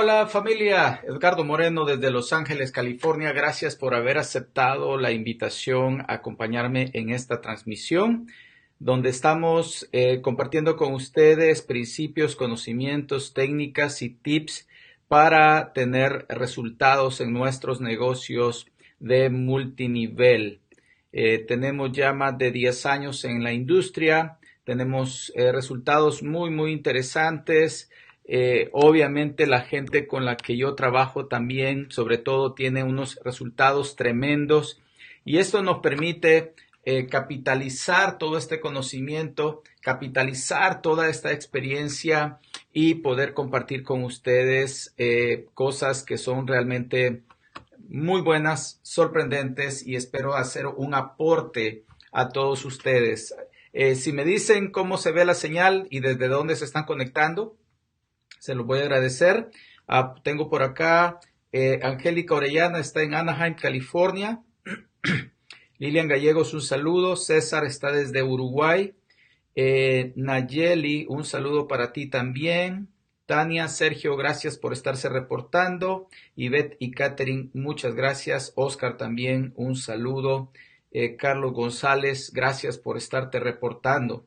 hola familia. Edgardo Moreno desde Los Ángeles, California. Gracias por haber aceptado la invitación a acompañarme en esta transmisión donde estamos eh, compartiendo con ustedes principios, conocimientos, técnicas y tips para tener resultados en nuestros negocios de multinivel. Eh, tenemos ya más de 10 años en la industria, tenemos eh, resultados muy, muy interesantes eh, obviamente la gente con la que yo trabajo también, sobre todo, tiene unos resultados tremendos y esto nos permite eh, capitalizar todo este conocimiento, capitalizar toda esta experiencia y poder compartir con ustedes eh, cosas que son realmente muy buenas, sorprendentes y espero hacer un aporte a todos ustedes. si me dicen cómo se ve la señal y desde dónde se están conectando, se lo voy a agradecer. Ah, tengo por acá eh, Angélica Orellana, está en Anaheim, California. Lilian Gallegos, un saludo. César está desde Uruguay. Eh, Nayeli, un saludo para ti también. Tania, Sergio, gracias por estarse reportando. Yvette y Catherine, muchas gracias. Oscar también, un saludo. Eh, Carlos González, gracias por estarte reportando.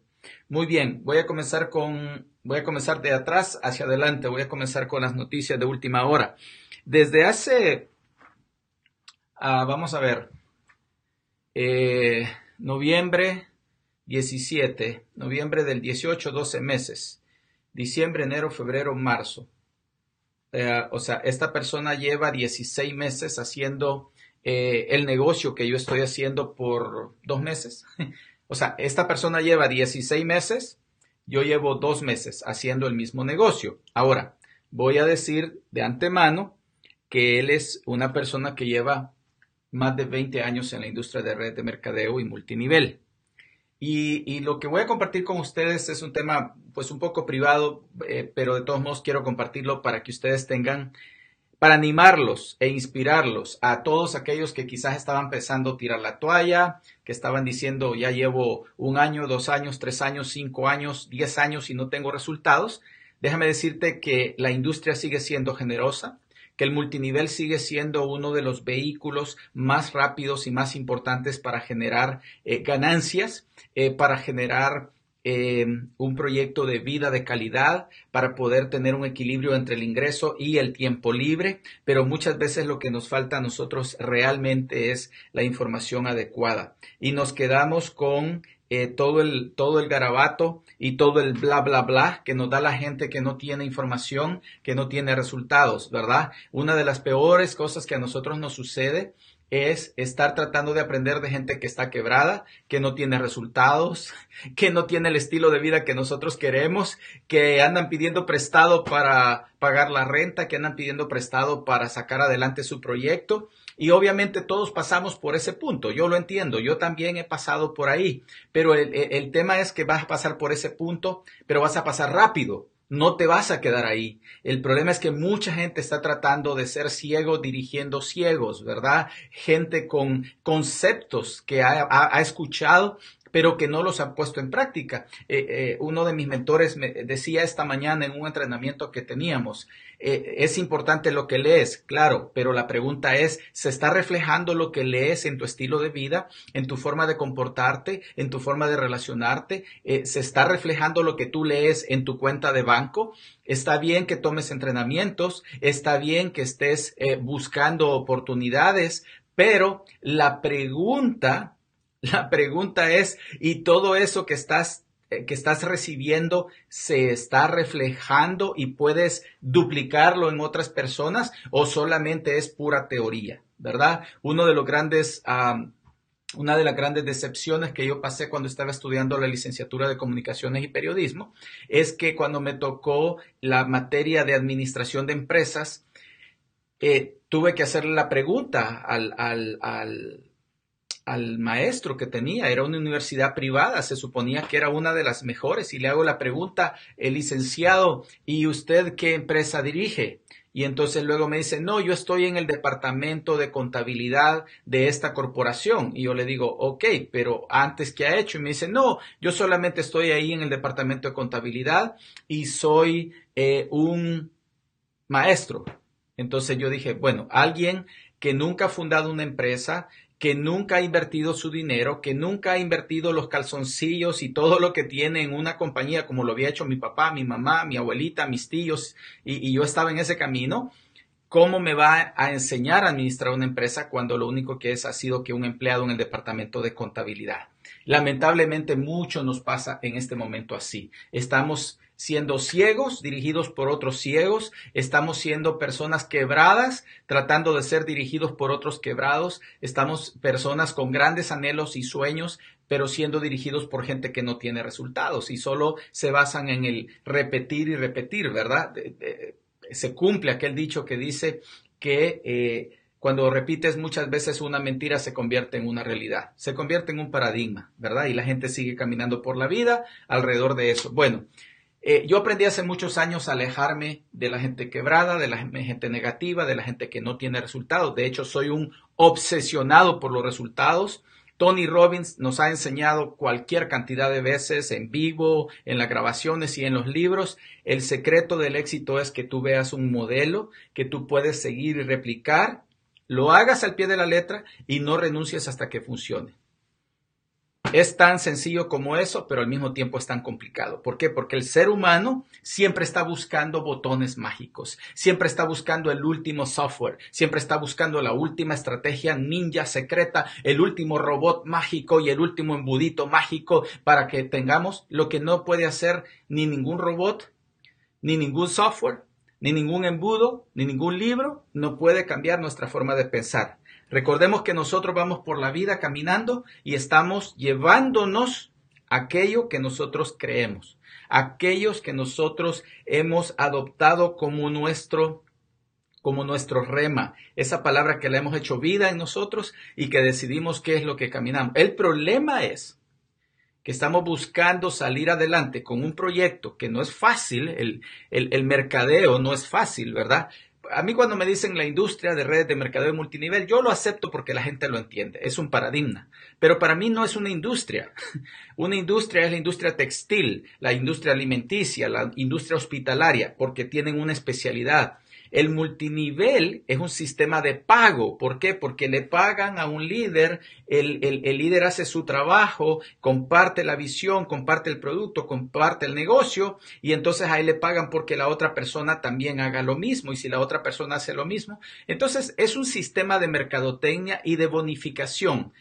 Muy bien, voy a comenzar con, voy a comenzar de atrás hacia adelante, voy a comenzar con las noticias de última hora. Desde hace, ah, vamos a ver, eh, noviembre 17, noviembre del 18, 12 meses, diciembre, enero, febrero, marzo. Eh, o sea, esta persona lleva 16 meses haciendo eh, el negocio que yo estoy haciendo por dos meses. O sea, esta persona lleva 16 meses, yo llevo dos meses haciendo el mismo negocio. Ahora, voy a decir de antemano que él es una persona que lleva más de 20 años en la industria de red de mercadeo y multinivel. Y, lo que voy a compartir con ustedes es un tema pues un poco privado, eh, pero de todos modos quiero compartirlo para que ustedes tengan para animarlos e inspirarlos a todos aquellos que quizás estaban pensando tirar la toalla, que estaban diciendo ya llevo un año, dos años, tres años, cinco años, diez años y no tengo resultados. Déjame decirte que la industria sigue siendo generosa, que el multinivel sigue siendo uno de los vehículos más rápidos y más importantes para generar eh, ganancias, eh, para generar eh, un proyecto de vida de calidad para poder tener un equilibrio entre el ingreso y el tiempo libre, pero muchas veces lo que nos falta a nosotros realmente es la información adecuada y nos quedamos con eh, todo, el, todo el garabato y todo el bla, bla, bla que nos da la gente que no tiene información, que no tiene resultados, ¿verdad? Una de las peores cosas que a nosotros nos sucede es estar tratando de aprender de gente que está quebrada, que no tiene resultados, que no tiene el estilo de vida que nosotros queremos, que andan pidiendo prestado para pagar la renta, que andan pidiendo prestado para sacar adelante su proyecto. Y obviamente todos pasamos por ese punto, yo lo entiendo, yo también he pasado por ahí, pero el, tema es que vas a pasar por ese punto, pero vas a pasar rápido, no te vas a quedar ahí. El problema es que mucha gente está tratando de ser ciego dirigiendo ciegos, ¿verdad? Gente con conceptos que ha, escuchado pero que no los ha puesto en práctica. Eh, eh, uno de mis mentores me decía esta mañana en un entrenamiento que teníamos, eh, es importante lo que lees, claro, pero la pregunta es, ¿se está reflejando lo que lees en tu estilo de vida, en tu forma de comportarte, en tu forma de relacionarte? Eh, ¿Se está reflejando lo que tú lees en tu cuenta de banco? Está bien que tomes entrenamientos, está bien que estés eh, buscando oportunidades, pero la pregunta, la pregunta es, ¿y todo eso que estás eh, que estás recibiendo se está reflejando y puedes duplicarlo en otras personas o solamente es pura teoría, ¿verdad? Uno de los grandes... una de las grandes decepciones que yo pasé cuando estaba estudiando la licenciatura de comunicaciones y periodismo es que cuando me tocó la materia de administración de empresas, eh, tuve que hacerle la pregunta al al maestro que tenía. Era una universidad privada, se suponía que era una de las mejores. Y le hago la pregunta, el licenciado, ¿y usted qué empresa dirige? Y entonces luego me dice, no, yo estoy en el departamento de contabilidad de esta corporación. Y yo le digo, ok, pero antes ¿qué ha hecho. Y me dice, no, yo solamente estoy ahí en el departamento de contabilidad y soy eh, un maestro. Entonces yo dije, bueno, alguien que nunca ha fundado una empresa, que nunca ha invertido su dinero, que nunca ha invertido los calzoncillos y todo lo que tiene en una compañía, como lo había hecho mi papá, mi mamá, mi abuelita, mis tíos, y, yo estaba en ese camino, ¿cómo me va a enseñar a administrar una empresa cuando lo único que es ha sido que un empleado en el departamento de contabilidad? Lamentablemente mucho nos pasa en este momento así. Estamos siendo ciegos, dirigidos por otros ciegos, estamos siendo personas quebradas, tratando de ser dirigidos por otros quebrados, estamos personas con grandes anhelos y sueños, pero siendo dirigidos por gente que no tiene resultados y solo se basan en el repetir y repetir, ¿verdad? se cumple aquel dicho que dice que... Eh, cuando repites muchas veces una mentira se convierte en una realidad, se convierte en un paradigma, ¿verdad? Y la gente sigue caminando por la vida alrededor de eso. Bueno, eh, yo aprendí hace muchos años a alejarme de la gente quebrada, de la gente negativa, de la gente que no tiene resultados. De hecho, soy un obsesionado por los resultados. Tony Robbins nos ha enseñado cualquier cantidad de veces en vivo, en las grabaciones y en los libros. El secreto del éxito es que tú veas un modelo que tú puedes seguir y replicar, lo hagas al pie de la letra y no renuncies hasta que funcione. Es tan sencillo como eso, pero al mismo tiempo es tan complicado. ¿Por qué? Porque el ser humano siempre está buscando botones mágicos, siempre está buscando el último software, siempre está buscando la última estrategia ninja secreta, el último robot mágico y el último embudito mágico para que tengamos lo que no puede hacer ni ningún robot, ni ningún software, ni ningún embudo, ni ningún libro, no puede cambiar nuestra forma de pensar. Recordemos que nosotros vamos por la vida caminando y estamos llevándonos aquello que nosotros creemos, aquellos que nosotros hemos adoptado como nuestro como nuestro rema, esa palabra que le hemos hecho vida en nosotros y que decidimos qué es lo que caminamos. El problema es que estamos buscando salir adelante con un proyecto que no es fácil, el, el mercadeo no es fácil, ¿verdad? a mí cuando me dicen la industria de redes de mercado multinivel, yo lo acepto porque la gente lo entiende, es un paradigma. Pero para mí no es una industria. Una industria es la industria textil, la industria alimenticia, la industria hospitalaria, porque tienen una especialidad el multinivel es un sistema de pago. ¿Por qué? Porque le pagan a un líder, el, líder hace su trabajo, comparte la visión, comparte el producto, comparte el negocio y entonces ahí le pagan porque la otra persona también haga lo mismo y si la otra persona hace lo mismo. Entonces es un sistema de mercadotecnia y de bonificación.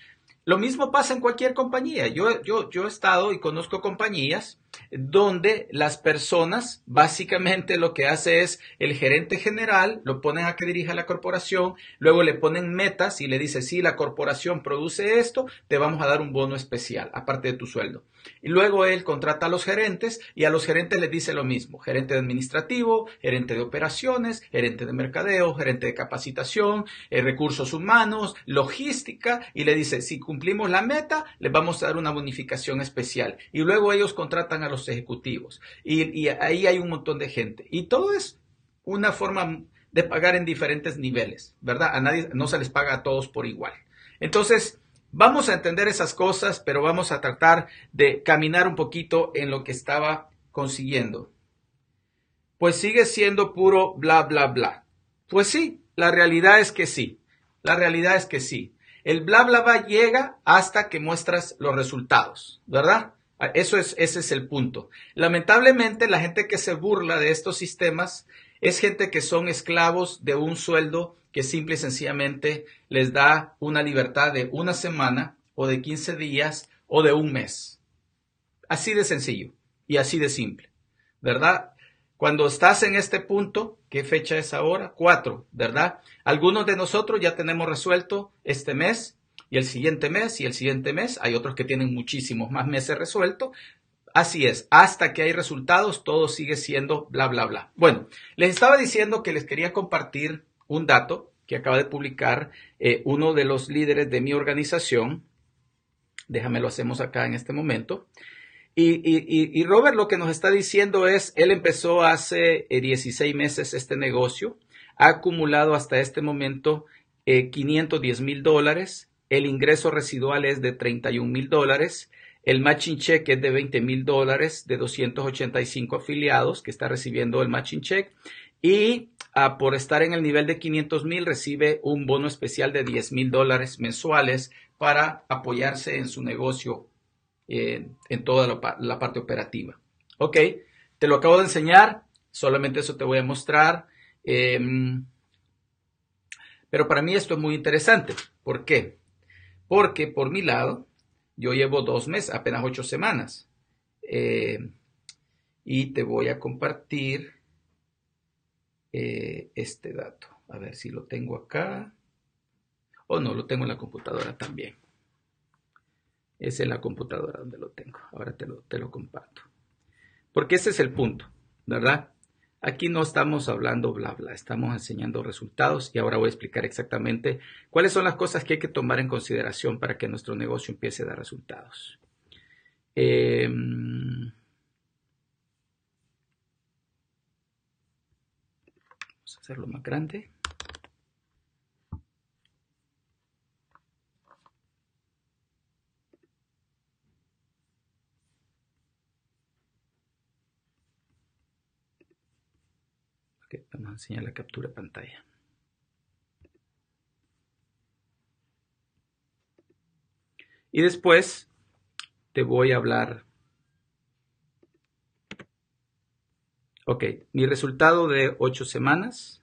Lo mismo pasa en cualquier compañía. Yo, yo, yo he estado y conozco compañías donde las personas, básicamente lo que hace es el gerente general, lo ponen a que dirija la corporación, luego le ponen metas y le dice, si la corporación produce esto, te vamos a dar un bono especial, aparte de tu sueldo. Y luego él contrata a los gerentes y a los gerentes les dice lo mismo, gerente administrativo, gerente de operaciones, gerente de mercadeo, gerente de capacitación, eh, recursos humanos, logística, y le dice, si cumplimos la meta, les vamos a dar una bonificación especial. Y luego ellos contratan a los ejecutivos. Y, ahí hay un montón de gente. Y todo es una forma de pagar en diferentes niveles, ¿verdad? A nadie, no se les paga a todos por igual. Entonces, vamos a entender esas cosas, pero vamos a tratar de caminar un poquito en lo que estaba consiguiendo. Pues sigue siendo puro bla, bla, bla. Pues sí, la realidad es que sí. La realidad es que sí. El bla, bla, va llega hasta que muestras los resultados, ¿verdad? Ah, eso es, ese es el punto. Lamentablemente, la gente que se burla de estos sistemas es gente que son esclavos de un sueldo que simple y sencillamente les da una libertad de una semana o de 15 días o de un mes. Así de sencillo y así de simple, ¿verdad? Cuando estás en este punto, ¿qué fecha es ahora? Cuatro, ¿verdad? Algunos de nosotros ya tenemos resuelto este mes, y el siguiente mes y el siguiente mes. Hay otros que tienen muchísimos más meses resueltos. Así es, hasta que hay resultados, todo sigue siendo bla, bla, bla. Bueno, les estaba diciendo que les quería compartir un dato que acaba de publicar eh, uno de los líderes de mi organización. Déjame lo hacemos acá en este momento. Y, Robert lo que nos está diciendo es, él empezó hace 16 eh, meses este negocio, ha acumulado hasta este momento 510 eh, mil dólares el ingreso residual es de 31 mil dólares, el matching check es de 20 mil dólares de 285 afiliados que está recibiendo el matching check y ah, por estar en el nivel de 500 mil recibe un bono especial de 10 mil dólares mensuales para apoyarse en su negocio eh, en toda la, parte operativa. Ok, te lo acabo de enseñar, solamente eso te voy a mostrar. Em, pero para mí esto es muy interesante. ¿Por qué? Porque por mi lado, yo llevo dos meses, apenas ocho semanas. Eh, y te voy a compartir eh, este dato. A ver si lo tengo acá. O no, lo tengo en la computadora también. Es en la computadora donde lo tengo. Ahora te te lo comparto. Porque ese es el punto, ¿verdad? Aquí no estamos hablando bla bla, estamos enseñando resultados y ahora voy a explicar exactamente cuáles son las cosas que hay que tomar en consideración para que nuestro negocio empiece a dar resultados. Em, vamos a hacerlo más grande. señala captura pantalla. Y después te voy a hablar. Ok, mi resultado de ocho semanas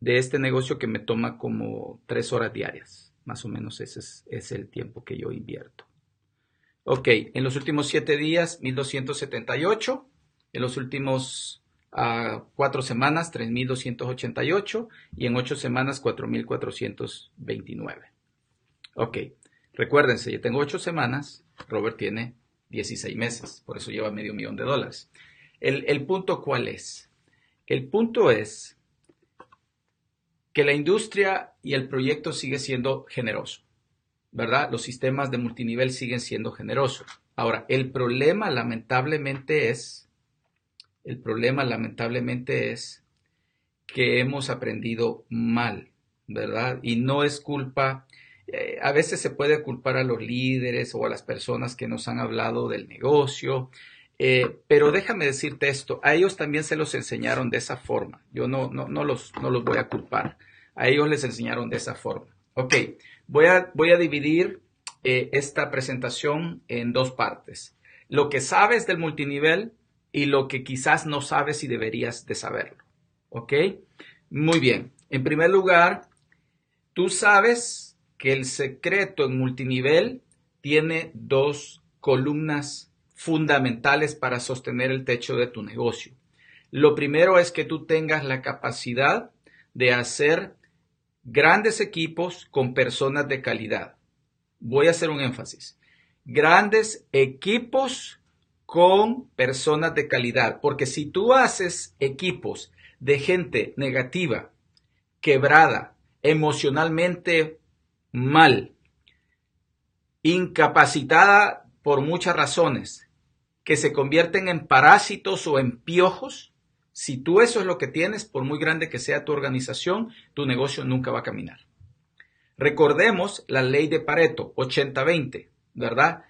de este negocio que me toma como 3 horas diarias. Más o menos ese es, es el tiempo que yo invierto. Ok, en los últimos 7 días, 1278. En los últimos a cuatro semanas 3.288 y en ocho semanas 4.429. Ok, recuérdense, yo tengo ocho semanas, Robert tiene 16 meses, por eso lleva medio millón de dólares. El, el punto cuál es? El punto es que la industria y el proyecto sigue siendo generoso, ¿verdad? Los sistemas de multinivel siguen siendo generosos. Ahora, el problema lamentablemente es el problema lamentablemente es que hemos aprendido mal, ¿verdad? Y no es culpa, eh, a veces se puede culpar a los líderes o a las personas que nos han hablado del negocio, eh, pero déjame decirte esto, a ellos también se los enseñaron de esa forma, yo no, no, no, los, no los voy a culpar, a ellos les enseñaron de esa forma. Ok, voy a, voy a dividir eh, esta presentación en dos partes. Lo que sabes del multinivel y lo que quizás no sabes y deberías de saberlo. ¿Ok? Muy bien. En primer lugar, tú sabes que el secreto en multinivel tiene dos columnas fundamentales para sostener el techo de tu negocio. Lo primero es que tú tengas la capacidad de hacer grandes equipos con personas de calidad. Voy a hacer un énfasis. Grandes equipos con personas de calidad, porque si tú haces equipos de gente negativa, quebrada, emocionalmente mal, incapacitada por muchas razones, que se convierten en parásitos o en piojos, si tú eso es lo que tienes, por muy grande que sea tu organización, tu negocio nunca va a caminar. Recordemos la ley de Pareto, 80-20, ¿verdad?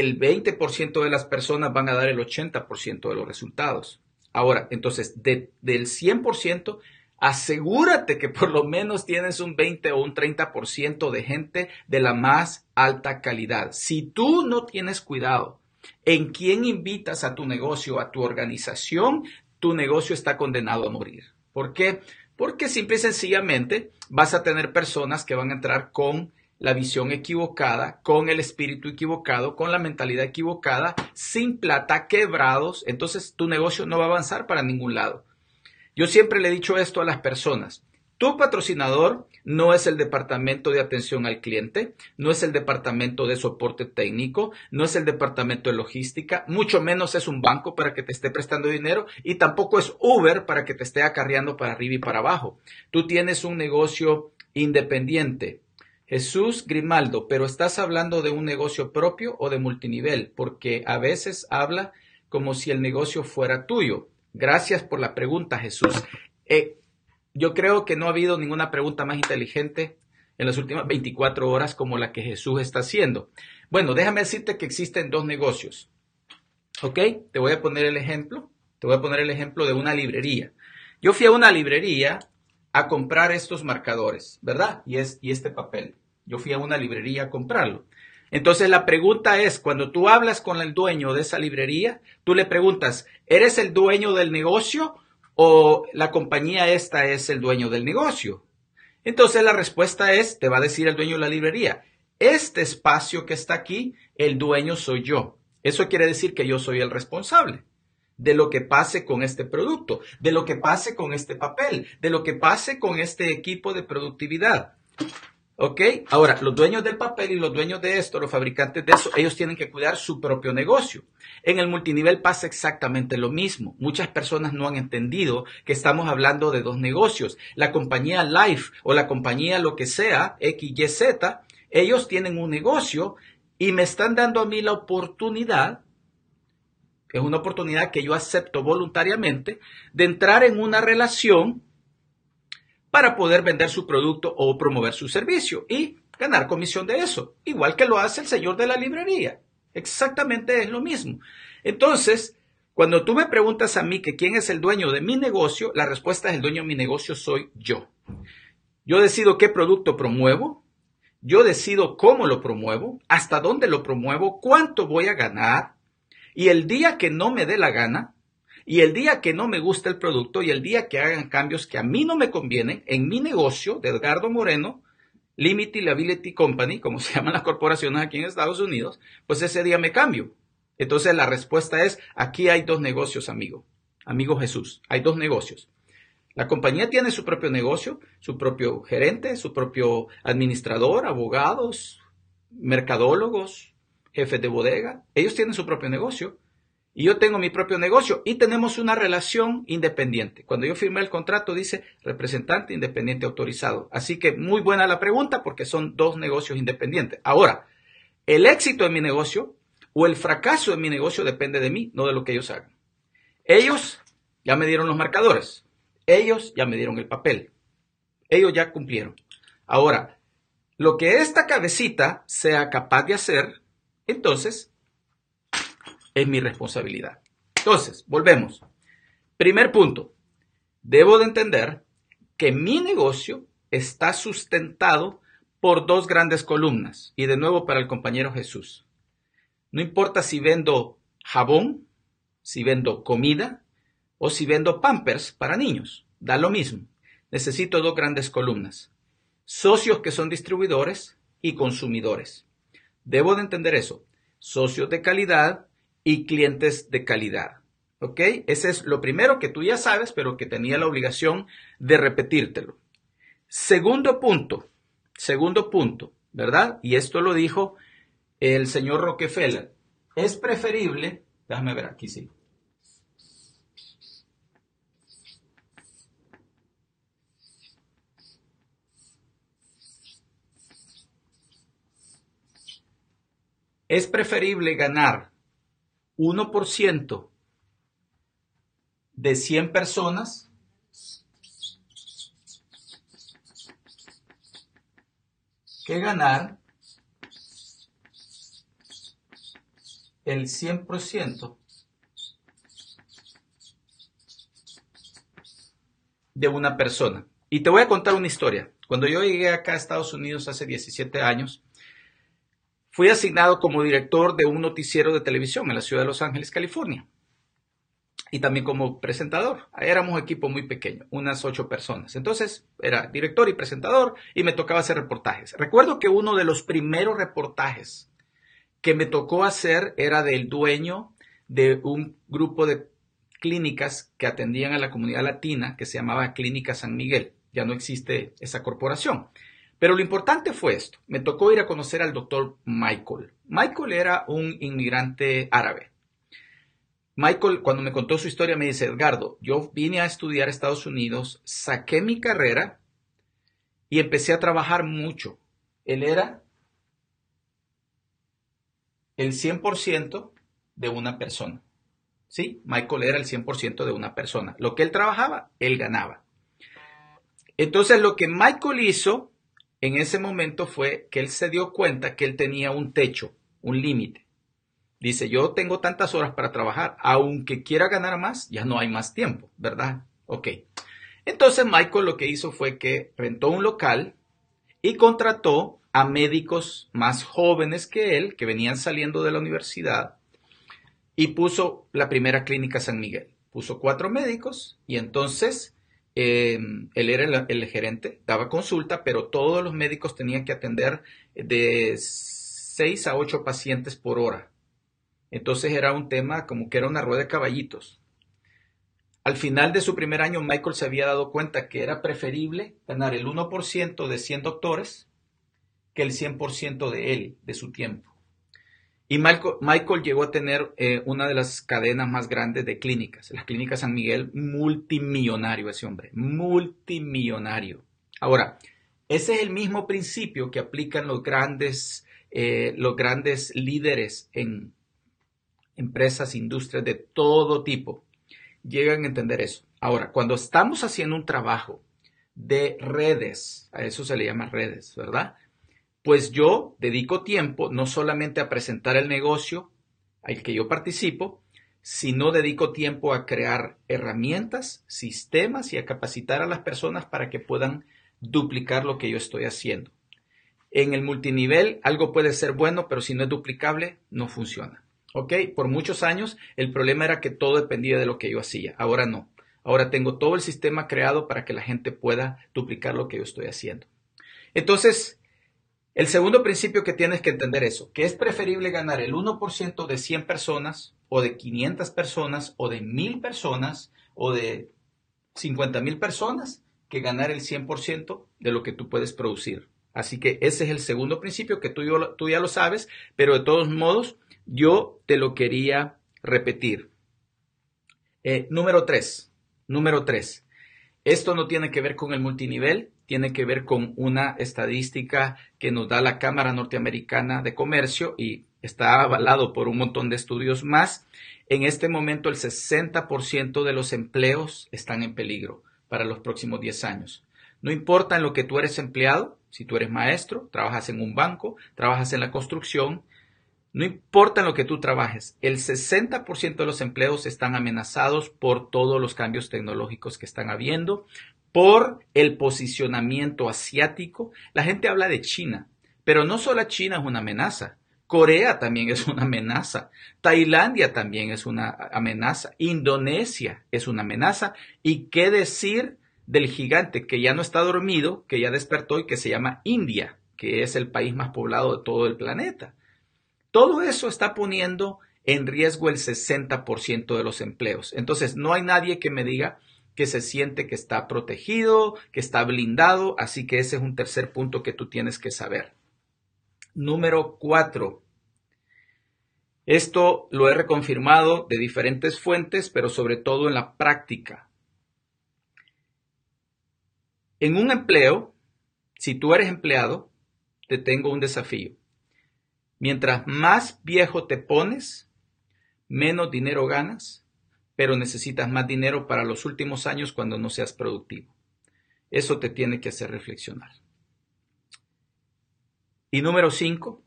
el 20% de las personas van a dar el 80% de los resultados. Ahora, entonces, del 100%, asegúrate que por lo menos tienes un 20 o un 30% de gente de la más alta calidad. Si tú no tienes cuidado en quién invitas a tu negocio, a tu organización, tu negocio está condenado a morir. ¿Por qué? Porque simple y sencillamente vas a tener personas que van a entrar con la visión equivocada, con el espíritu equivocado, con la mentalidad equivocada, sin plata, quebrados, entonces tu negocio no va a avanzar para ningún lado. Yo siempre le he dicho esto a las personas. Tu patrocinador no es el departamento de atención al cliente, no es el departamento de soporte técnico, no es el departamento de logística, mucho menos es un banco para que te esté prestando dinero y tampoco es Uber para que te esté acarreando para arriba y para abajo. Tú tienes un negocio independiente, Jesús Grimaldo, pero estás hablando de un negocio propio o de multinivel, porque a veces habla como si el negocio fuera tuyo. Gracias por la pregunta, Jesús. Eh, yo creo que no ha habido ninguna pregunta más inteligente en las últimas 24 horas como la que Jesús está haciendo. Bueno, déjame decirte que existen dos negocios. ¿Ok? Te voy a poner el ejemplo. Te voy a poner el ejemplo de una librería. Yo fui a una librería a comprar estos marcadores, ¿verdad? Y, es, y este papel. Yo fui a una librería a comprarlo. Entonces la pregunta es, cuando tú hablas con el dueño de esa librería, tú le preguntas, ¿eres el dueño del negocio o la compañía esta es el dueño del negocio? Entonces la respuesta es, te va a decir el dueño de la librería, este espacio que está aquí, el dueño soy yo. Eso quiere decir que yo soy el responsable de lo que pase con este producto, de lo que pase con este papel, de lo que pase con este equipo de productividad. ¿Ok? Ahora, los dueños del papel y los dueños de esto, los fabricantes de eso, ellos tienen que cuidar su propio negocio. En el multinivel pasa exactamente lo mismo. Muchas personas no han entendido que estamos hablando de dos negocios. La compañía Life o la compañía lo que sea, XYZ, ellos tienen un negocio y me están dando a mí la oportunidad es una oportunidad que yo acepto voluntariamente, de entrar en una relación para poder vender su producto o promover su servicio y ganar comisión de eso, igual que lo hace el señor de la librería. Exactamente es lo mismo. Entonces, cuando tú me preguntas a mí que quién es el dueño de mi negocio, la respuesta es el dueño de mi negocio soy yo. Yo decido qué producto promuevo, yo decido cómo lo promuevo, hasta dónde lo promuevo, cuánto voy a ganar, y el día que no me dé la gana, y el día que no me gusta el producto, y el día que hagan cambios que a mí no me convienen, en mi negocio de Edgardo Moreno, Limited Liability Company, como se llaman las corporaciones aquí en Estados Unidos, pues ese día me cambio. Entonces la respuesta es, aquí hay dos negocios, amigo. Amigo Jesús, hay dos negocios. La compañía tiene su propio negocio, su propio gerente, su propio administrador, abogados, mercadólogos, jefes de bodega, ellos tienen su propio negocio y yo tengo mi propio negocio y tenemos una relación independiente. Cuando yo firmé el contrato dice representante independiente autorizado. Así que muy buena la pregunta porque son dos negocios independientes. Ahora, el éxito de mi negocio o el fracaso de mi negocio depende de mí, no de lo que ellos hagan. Ellos ya me dieron los marcadores, ellos ya me dieron el papel, ellos ya cumplieron. Ahora, lo que esta cabecita sea capaz de hacer entonces es mi responsabilidad. Entonces, volvemos. Primer punto, debo de entender que mi negocio está sustentado por dos grandes columnas. Y de nuevo para el compañero Jesús. No importa si vendo jabón, si vendo comida o si vendo pampers para niños. Da lo mismo. Necesito dos grandes columnas. Socios que son distribuidores y consumidores. Debo de entender eso. Socios de calidad y clientes de calidad. ¿Ok? Ese es lo primero que tú ya sabes, pero que tenía la obligación de repetírtelo. Segundo punto, segundo punto, ¿verdad? Y esto lo dijo el señor Rockefeller. Es preferible, déjame ver aquí, sí. Es preferible ganar 1% de 100 personas que ganar el 100% de una persona. Y te voy a contar una historia. Cuando yo llegué acá a Estados Unidos hace 17 años, fui asignado como director de un noticiero de televisión en la ciudad de Los Ángeles, California, y también como presentador. Éramos un equipo muy pequeño, unas ocho personas. Entonces, era director y presentador y me tocaba hacer reportajes. Recuerdo que uno de los primeros reportajes que me tocó hacer era del dueño de un grupo de clínicas que atendían a la comunidad latina que se llamaba Clínica San Miguel. Ya no existe esa corporación. Pero lo importante fue esto. Me tocó ir a conocer al doctor Michael. Michael era un inmigrante árabe. Michael, cuando me contó su historia, me dice, Edgardo, yo vine a estudiar a Estados Unidos, saqué mi carrera y empecé a trabajar mucho. Él era el 100% de una persona. ¿Sí? Michael era el 100% de una persona. Lo que él trabajaba, él ganaba. Entonces, lo que Michael hizo en ese momento fue que él se dio cuenta que él tenía un techo, un límite. Dice, yo tengo tantas horas para trabajar, aunque quiera ganar más, ya no hay más tiempo, ¿verdad? Ok. Entonces Michael lo que hizo fue que rentó un local y contrató a médicos más jóvenes que él, que venían saliendo de la universidad, y puso la primera clínica San Miguel. Puso cuatro médicos y entonces eh, él era el, gerente, daba consulta, pero todos los médicos tenían que atender de 6 a 8 pacientes por hora. Entonces era un tema como que era una rueda de caballitos. Al final de su primer año, Michael se había dado cuenta que era preferible ganar el 1% de 100 doctores que el 100% de él, de su tiempo. Y Michael, llegó a tener eh, una de las cadenas más grandes de clínicas, las clínicas San Miguel, multimillonario ese hombre, multimillonario. Ahora, ese es el mismo principio que aplican los grandes, eh, los grandes líderes en empresas, industrias de todo tipo. Llegan a entender eso. Ahora, cuando estamos haciendo un trabajo de redes, a eso se le llama redes, ¿verdad? pues yo dedico tiempo no solamente a presentar el negocio al que yo participo, sino dedico tiempo a crear herramientas, sistemas y a capacitar a las personas para que puedan duplicar lo que yo estoy haciendo. En el multinivel algo puede ser bueno, pero si no es duplicable, no funciona. ¿Ok? Por muchos años el problema era que todo dependía de lo que yo hacía. Ahora no. Ahora tengo todo el sistema creado para que la gente pueda duplicar lo que yo estoy haciendo. Entonces, el segundo principio que tienes que entender eso, que es preferible ganar el 1% de 100 personas o de 500 personas o de 1000 personas o de 50,000 personas que ganar el 100% de lo que tú puedes producir. Así que ese es el segundo principio que tú, ya lo sabes, pero de todos modos yo te lo quería repetir. Eh, número 3, número 3. Esto no tiene que ver con el multinivel, tiene que ver con una estadística que nos da la Cámara Norteamericana de Comercio y está avalado por un montón de estudios más. En este momento el 60% de los empleos están en peligro para los próximos 10 años. No importa en lo que tú eres empleado, si tú eres maestro, trabajas en un banco, trabajas en la construcción, no importa en lo que tú trabajes, el 60% de los empleos están amenazados por todos los cambios tecnológicos que están habiendo, por el posicionamiento asiático. La gente habla de China, pero no solo China es una amenaza. Corea también es una amenaza, Tailandia también es una amenaza, Indonesia es una amenaza, y qué decir del gigante que ya no está dormido, que ya despertó y que se llama India, que es el país más poblado de todo el planeta. Todo eso está poniendo en riesgo el 60% de los empleos. Entonces, no hay nadie que me diga que se siente que está protegido, que está blindado, así que ese es un tercer punto que tú tienes que saber. Número cuatro. Esto lo he reconfirmado de diferentes fuentes, pero sobre todo en la práctica. En un empleo, si tú eres empleado, te tengo un desafío. Mientras más viejo te pones, menos dinero ganas pero necesitas más dinero para los últimos años cuando no seas productivo. Eso te tiene que hacer reflexionar. Y número cinco,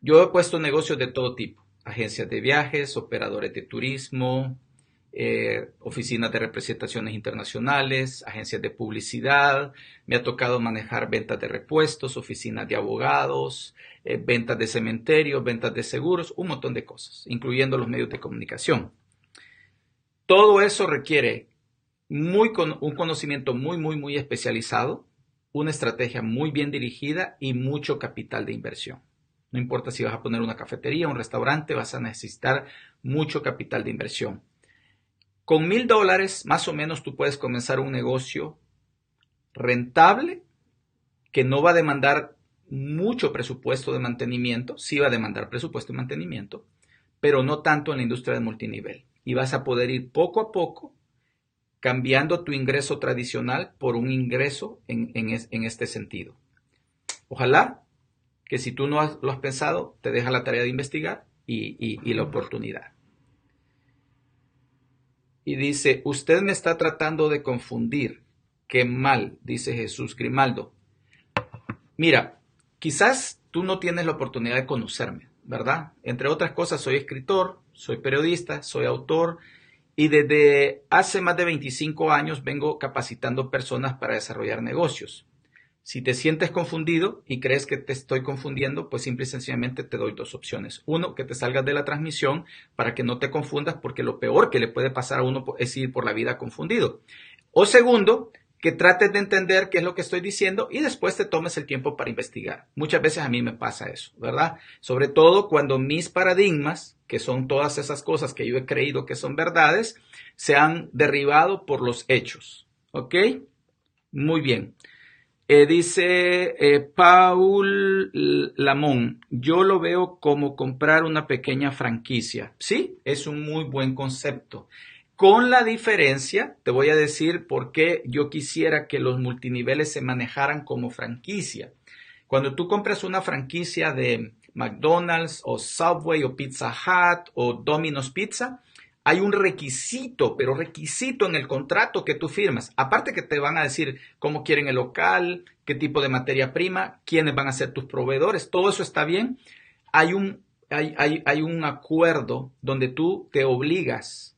yo he puesto negocios de todo tipo, agencias de viajes, operadores de turismo, eh, oficinas de representaciones internacionales, agencias de publicidad, me ha tocado manejar ventas de repuestos, oficinas de abogados, eh, ventas de cementerios, ventas de seguros, un montón de cosas, incluyendo los medios de comunicación. Todo eso requiere un conocimiento muy, muy, muy especializado, una estrategia muy bien dirigida y mucho capital de inversión. No importa si vas a poner una cafetería, un restaurante, vas a necesitar mucho capital de inversión con mil dólares, más o menos, tú puedes comenzar un negocio rentable que no va a demandar mucho presupuesto de mantenimiento, sí va a demandar presupuesto de mantenimiento, pero no tanto en la industria de multinivel. Y vas a poder ir poco a poco cambiando tu ingreso tradicional por un ingreso en, este sentido. Ojalá que si tú no lo has pensado, te deja la tarea de investigar y la oportunidad y dice, usted me está tratando de confundir. Qué mal, dice Jesús Grimaldo. Mira, quizás tú no tienes la oportunidad de conocerme, ¿verdad? Entre otras cosas, soy escritor, soy periodista, soy autor y desde hace más de 25 años vengo capacitando personas para desarrollar negocios. Si te sientes confundido y crees que te estoy confundiendo, pues simple y sencillamente te doy dos opciones. Uno, que te salgas de la transmisión para que no te confundas, porque lo peor que le puede pasar a uno es ir por la vida confundido. O segundo, que trates de entender qué es lo que estoy diciendo y después te tomes el tiempo para investigar. Muchas veces a mí me pasa eso, ¿verdad? Sobre todo cuando mis paradigmas, que son todas esas cosas que yo he creído que son verdades, se han derribado por los hechos. ¿Ok? Muy bien. Eh, dice eh, Paul Lamont, yo lo veo como comprar una pequeña franquicia. Sí, es un muy buen concepto. Con la diferencia, te voy a decir por qué yo quisiera que los multiniveles se manejaran como franquicia. Cuando tú compras una franquicia de McDonald's o Subway o Pizza Hut o Domino's Pizza, hay un requisito, pero requisito en el contrato que tú firmas. Aparte que te van a decir cómo quieren el local, qué tipo de materia prima, quiénes van a ser tus proveedores, todo eso está bien. Hay un, hay, hay un acuerdo donde tú te obligas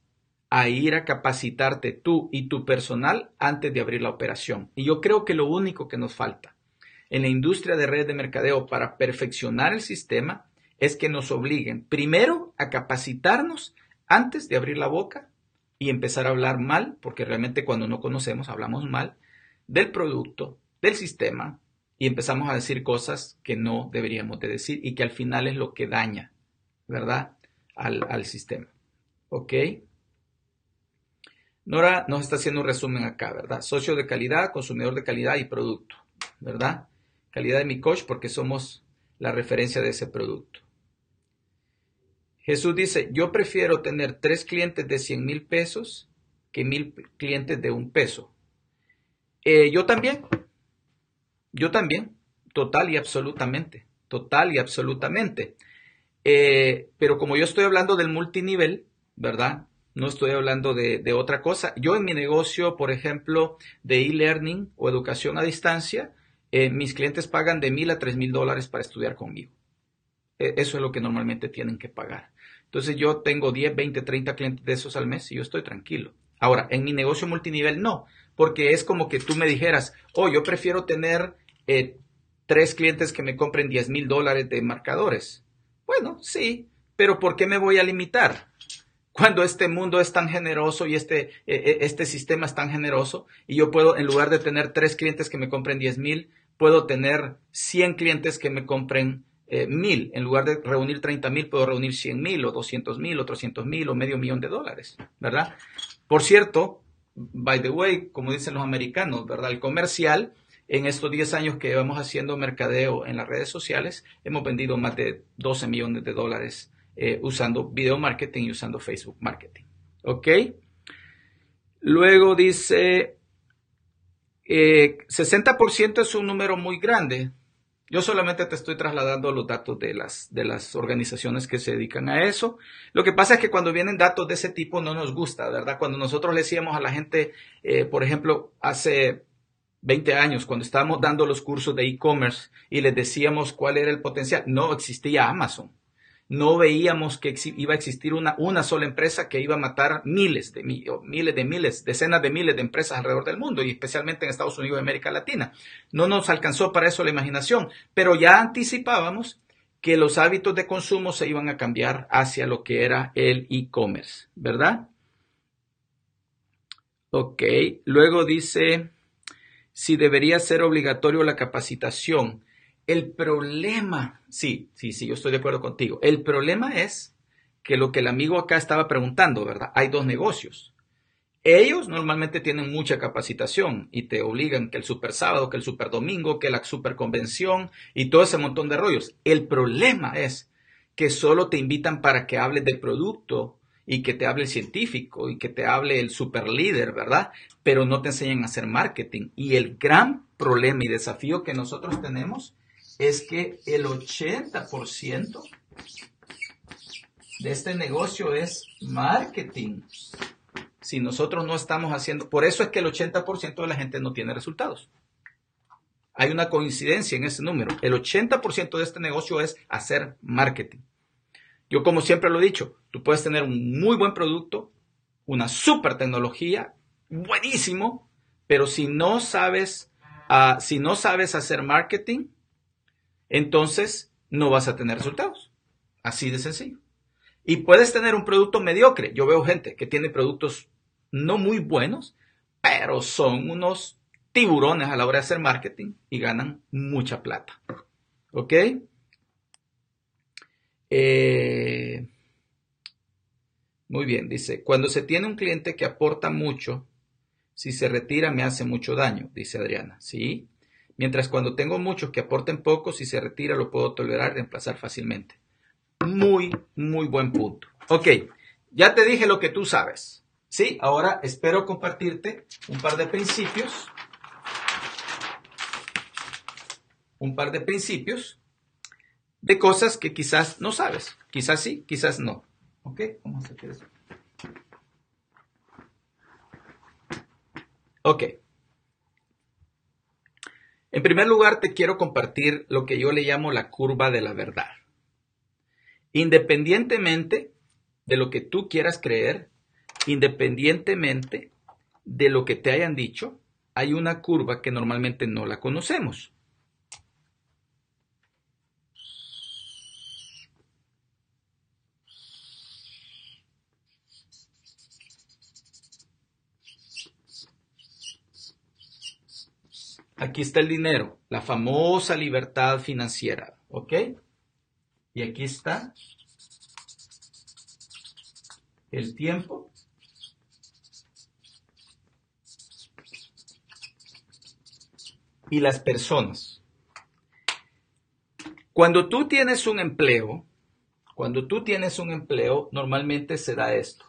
a ir a capacitarte tú y tu personal antes de abrir la operación. Y yo creo que lo único que nos falta en la industria de redes de mercadeo para perfeccionar el sistema es que nos obliguen primero a capacitarnos antes de abrir la boca y empezar a hablar mal, porque realmente cuando no conocemos hablamos mal, del producto, del sistema, y empezamos a decir cosas que no deberíamos de decir y que al final es lo que daña, ¿verdad? Al, sistema. ¿Ok? Nora nos está haciendo un resumen acá, ¿verdad? Socio de calidad, consumidor de calidad y producto, ¿verdad? Calidad de mi coach porque somos la referencia de ese producto. Jesús dice, yo prefiero tener tres clientes de 100 mil pesos que mil clientes de un peso. Eh, yo también, yo también, total y absolutamente, total y absolutamente. Eh, pero como yo estoy hablando del multinivel, ¿verdad? No estoy hablando de, otra cosa. Yo en mi negocio, por ejemplo, de e-learning o educación a distancia, eh, mis clientes pagan de mil a tres mil dólares para estudiar conmigo. E, eso es lo que normalmente tienen que pagar. Entonces yo tengo 10, 20, 30 clientes de esos al mes y yo estoy tranquilo. Ahora, en mi negocio multinivel no, porque es como que tú me dijeras, oh, yo prefiero tener eh, tres clientes que me compren 10 mil dólares de marcadores. Bueno, sí, pero ¿por qué me voy a limitar? Cuando este mundo es tan generoso y este, eh, eh, este sistema es tan generoso y yo puedo, en lugar de tener tres clientes que me compren 10 mil, puedo tener 100 clientes que me compren eh, mil, en lugar de reunir 30 mil, puedo reunir 100 mil o 200 mil o 300 mil o medio millón de dólares, ¿verdad? Por cierto, by the way, como dicen los americanos, ¿verdad? El comercial, en estos 10 años que llevamos haciendo mercadeo en las redes sociales, hemos vendido más de 12 millones de dólares eh, usando video marketing y usando Facebook marketing, ¿ok? Luego dice, 60% eh, es un número muy grande, yo solamente te estoy trasladando los datos de las, organizaciones que se dedican a eso. Lo que pasa es que cuando vienen datos de ese tipo no nos gusta, ¿verdad? Cuando nosotros le decíamos a la gente, eh, por ejemplo, hace 20 años, cuando estábamos dando los cursos de e-commerce y les decíamos cuál era el potencial, no existía Amazon no veíamos que iba a existir una, sola empresa que iba a matar miles de miles de miles, decenas de miles de empresas alrededor del mundo y especialmente en Estados Unidos y América Latina. No nos alcanzó para eso la imaginación, pero ya anticipábamos que los hábitos de consumo se iban a cambiar hacia lo que era el e-commerce, ¿verdad? Ok, luego dice si debería ser obligatorio la capacitación. El problema, sí, sí, sí, yo estoy de acuerdo contigo. El problema es que lo que el amigo acá estaba preguntando, ¿verdad? Hay dos negocios. Ellos normalmente tienen mucha capacitación y te obligan que el super sábado, que el super domingo, que la super convención y todo ese montón de rollos. El problema es que solo te invitan para que hables del producto y que te hable el científico y que te hable el super líder, ¿verdad? Pero no te enseñan a hacer marketing. Y el gran problema y desafío que nosotros tenemos es que el 80% de este negocio es marketing. Si nosotros no estamos haciendo, por eso es que el 80% de la gente no tiene resultados. Hay una coincidencia en ese número. El 80% de este negocio es hacer marketing. Yo como siempre lo he dicho, tú puedes tener un muy buen producto, una super tecnología, buenísimo, pero si no sabes, ah, si no sabes hacer marketing, entonces no vas a tener resultados. Así de sencillo. Y puedes tener un producto mediocre. Yo veo gente que tiene productos no muy buenos, pero son unos tiburones a la hora de hacer marketing y ganan mucha plata. ¿Ok? Eh, muy bien, dice, cuando se tiene un cliente que aporta mucho, si se retira me hace mucho daño, dice Adriana. Sí, mientras cuando tengo muchos que aporten poco, si se retira lo puedo tolerar y reemplazar fácilmente. Muy, muy buen punto. Ok, ya te dije lo que tú sabes. Sí, ahora espero compartirte un par de principios. Un par de principios de cosas que quizás no sabes. Quizás sí, quizás no. ¿Ok? Vamos a hacer eso. Ok. En primer lugar, te quiero compartir lo que yo le llamo la curva de la verdad. Independientemente de lo que tú quieras creer, independientemente de lo que te hayan dicho, hay una curva que normalmente no la conocemos. aquí está el dinero, la famosa libertad financiera, ¿ok? Y aquí está el tiempo. Y las personas. Cuando tú tienes un empleo, cuando tú tienes un empleo, normalmente será esto.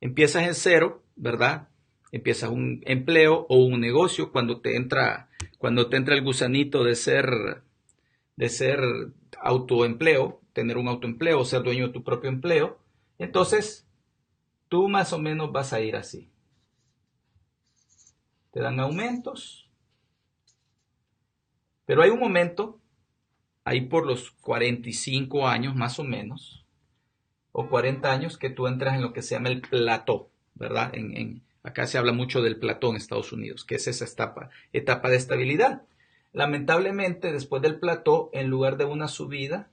Empiezas en cero, ¿verdad? empiezas un empleo o un negocio, cuando te entra, cuando te entra el gusanito de ser, de ser autoempleo, tener un autoempleo, ser dueño de tu propio empleo, entonces tú más o menos vas a ir así. Te dan aumentos, pero hay un momento, ahí por los 45 años más o menos, o 40 años, que tú entras en lo que se llama el plató, ¿verdad? Acá se habla mucho del platón en Estados Unidos, que es esa etapa, etapa de estabilidad. Lamentablemente, después del plató, en lugar de una subida,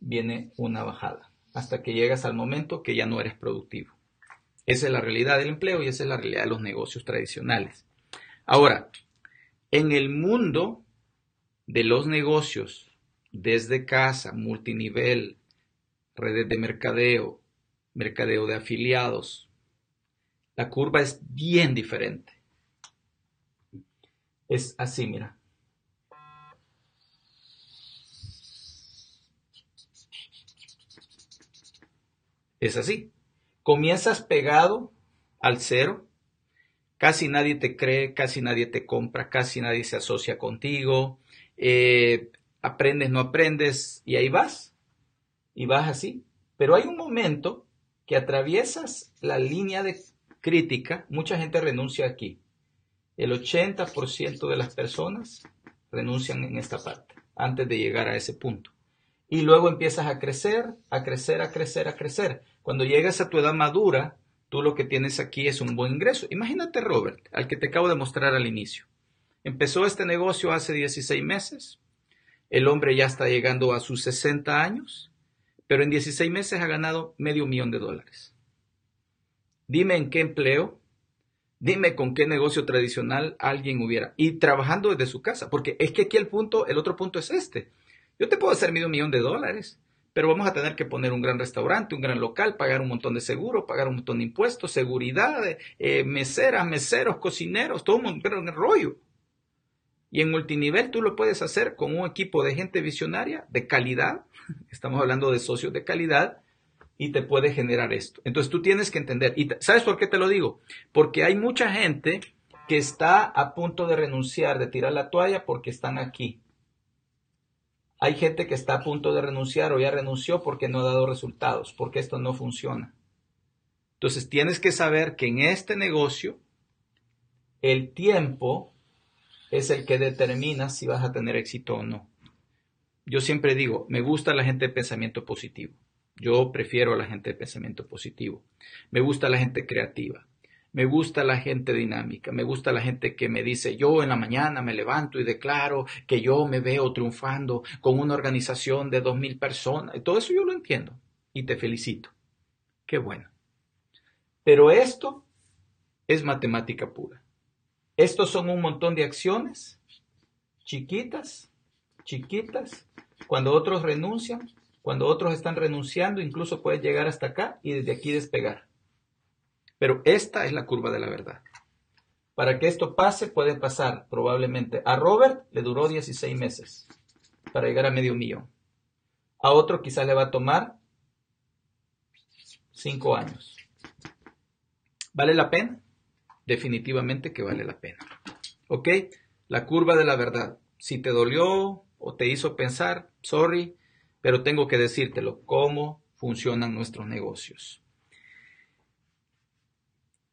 viene una bajada, hasta que llegas al momento que ya no eres productivo. Esa es la realidad del empleo y esa es la realidad de los negocios tradicionales. Ahora, en el mundo de los negocios, desde casa, multinivel, redes de mercadeo, mercadeo de afiliados, la curva es bien diferente. Es así, mira. Es así. Comienzas pegado al cero. Casi nadie te cree, casi nadie te compra, casi nadie se asocia contigo. Eh, aprendes, no aprendes y ahí vas. Y vas así. Pero hay un momento que atraviesas la línea de crítica, mucha gente renuncia aquí. El 80% de las personas renuncian en esta parte, antes de llegar a ese punto. Y luego empiezas a crecer, a crecer, a crecer, a crecer. Cuando llegas a tu edad madura, tú lo que tienes aquí es un buen ingreso. Imagínate, Robert, al que te acabo de mostrar al inicio. Empezó este negocio hace 16 meses. El hombre ya está llegando a sus 60 años, pero en 16 meses ha ganado medio millón de dólares dime en qué empleo, dime con qué negocio tradicional alguien hubiera. Y trabajando desde su casa, porque es que aquí el punto, el otro punto es este. Yo te puedo hacer medio millón de dólares, pero vamos a tener que poner un gran restaurante, un gran local, pagar un montón de seguro, pagar un montón de impuestos, seguridad, eh, meseras, meseros, cocineros, todo un de rollo. Y en multinivel tú lo puedes hacer con un equipo de gente visionaria, de calidad, estamos hablando de socios de calidad, y te puede generar esto. Entonces tú tienes que entender. ¿Y sabes por qué te lo digo? Porque hay mucha gente que está a punto de renunciar, de tirar la toalla porque están aquí. Hay gente que está a punto de renunciar o ya renunció porque no ha dado resultados, porque esto no funciona. Entonces tienes que saber que en este negocio el tiempo es el que determina si vas a tener éxito o no. Yo siempre digo, me gusta la gente de pensamiento positivo yo prefiero a la gente de pensamiento positivo. Me gusta la gente creativa. Me gusta la gente dinámica, me gusta la gente que me dice, yo en la mañana me levanto y declaro que yo me veo triunfando con una organización de dos mil personas. Todo eso yo lo entiendo y te felicito. Qué bueno. Pero esto es matemática pura. Estos son un montón de acciones chiquitas, chiquitas. Cuando otros renuncian, cuando otros están renunciando, incluso puedes llegar hasta acá y desde aquí despegar. Pero esta es la curva de la verdad. Para que esto pase, puede pasar probablemente. A Robert le duró 16 meses para llegar a medio millón. A otro quizá le va a tomar 5 años. ¿Vale la pena? Definitivamente que vale la pena. ¿Ok? La curva de la verdad. Si te dolió o te hizo pensar, sorry, pero tengo que decírtelo, cómo funcionan nuestros negocios.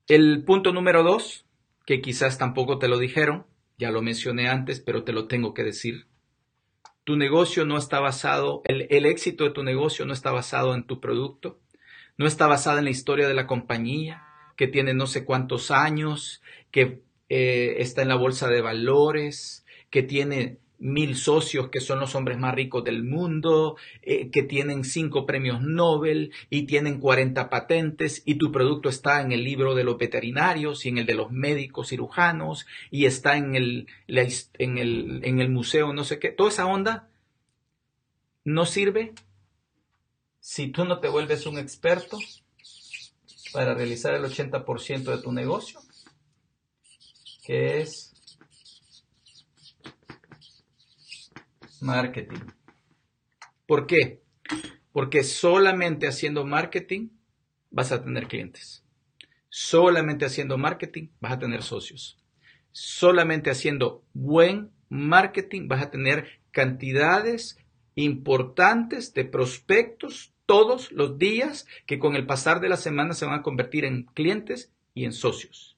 El punto número dos, que quizás tampoco te lo dijeron, ya lo mencioné antes, pero te lo tengo que decir. Tu negocio no está basado, el, el éxito de tu negocio no está basado en tu producto, no está basado en la historia de la compañía, que tiene no sé cuántos años, que eh, está en la bolsa de valores, que tiene mil socios que son los hombres más ricos del mundo, eh, que tienen cinco premios Nobel y tienen 40 patentes y tu producto está en el libro de los veterinarios y en el de los médicos cirujanos y está en el, en el, en el museo, no sé qué. Toda esa onda no sirve si tú no te vuelves un experto para realizar el 80% de tu negocio, que es marketing. ¿Por qué? Porque solamente haciendo marketing vas a tener clientes. Solamente haciendo marketing vas a tener socios. Solamente haciendo buen marketing vas a tener cantidades importantes de prospectos todos los días que con el pasar de la semana se van a convertir en clientes y en socios.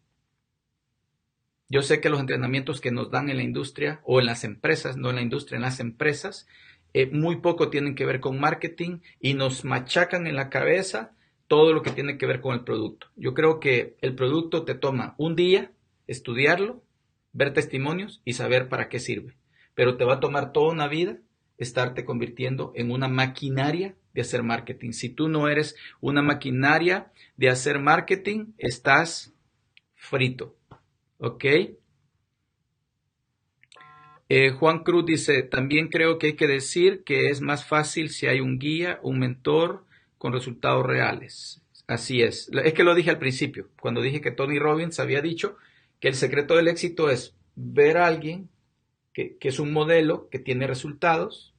Yo sé que los entrenamientos que nos dan en la industria o en las empresas, no en la industria, en las empresas, eh, muy poco tienen que ver con marketing y nos machacan en la cabeza todo lo que tiene que ver con el producto. Yo creo que el producto te toma un día estudiarlo, ver testimonios y saber para qué sirve. Pero te va a tomar toda una vida estarte convirtiendo en una maquinaria de hacer marketing. Si tú no eres una maquinaria de hacer marketing, estás frito. ¿Ok? Eh, Juan Cruz dice, también creo que hay que decir que es más fácil si hay un guía, un mentor con resultados reales. Así es. Es que lo dije al principio, cuando dije que Tony Robbins había dicho que el secreto del éxito es ver a alguien que, es un modelo, que tiene resultados,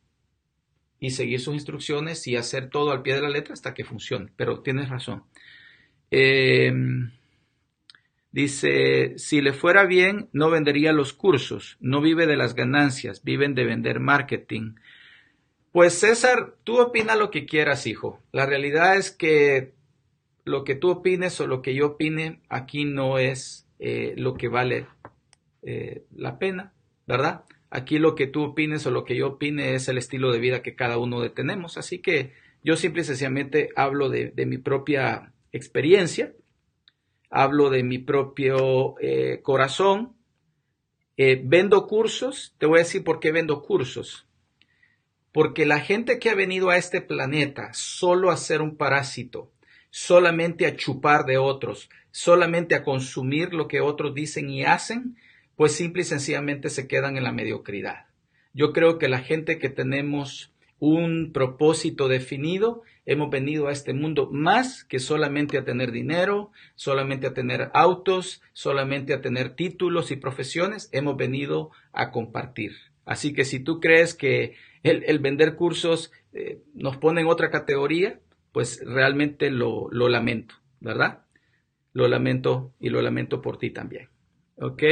y seguir sus instrucciones y hacer todo al pie de la letra hasta que funcione. Pero tienes razón. Eh, Dice, si le fuera bien, no vendería los cursos, no vive de las ganancias, viven de vender marketing. Pues César, tú opina lo que quieras, hijo. La realidad es que lo que tú opines o lo que yo opine aquí no es eh, lo que vale eh, la pena, ¿verdad? Aquí lo que tú opines o lo que yo opine es el estilo de vida que cada uno de tenemos. Así que yo simple y sencillamente hablo de mi propia experiencia hablo de mi propio eh, corazón. Eh, vendo cursos, te voy a decir por qué vendo cursos. Porque la gente que ha venido a este planeta solo a ser un parásito, solamente a chupar de otros, solamente a consumir lo que otros dicen y hacen, pues simple y sencillamente se quedan en la mediocridad. Yo creo que la gente que tenemos un propósito definido, hemos venido a este mundo más que solamente a tener dinero, solamente a tener autos, solamente a tener títulos y profesiones, hemos venido a compartir. Así que si tú crees que el, vender cursos eh, nos pone en otra categoría, pues realmente lo, lo, lamento, ¿verdad? Lo lamento y lo lamento por ti también. ¿Ok?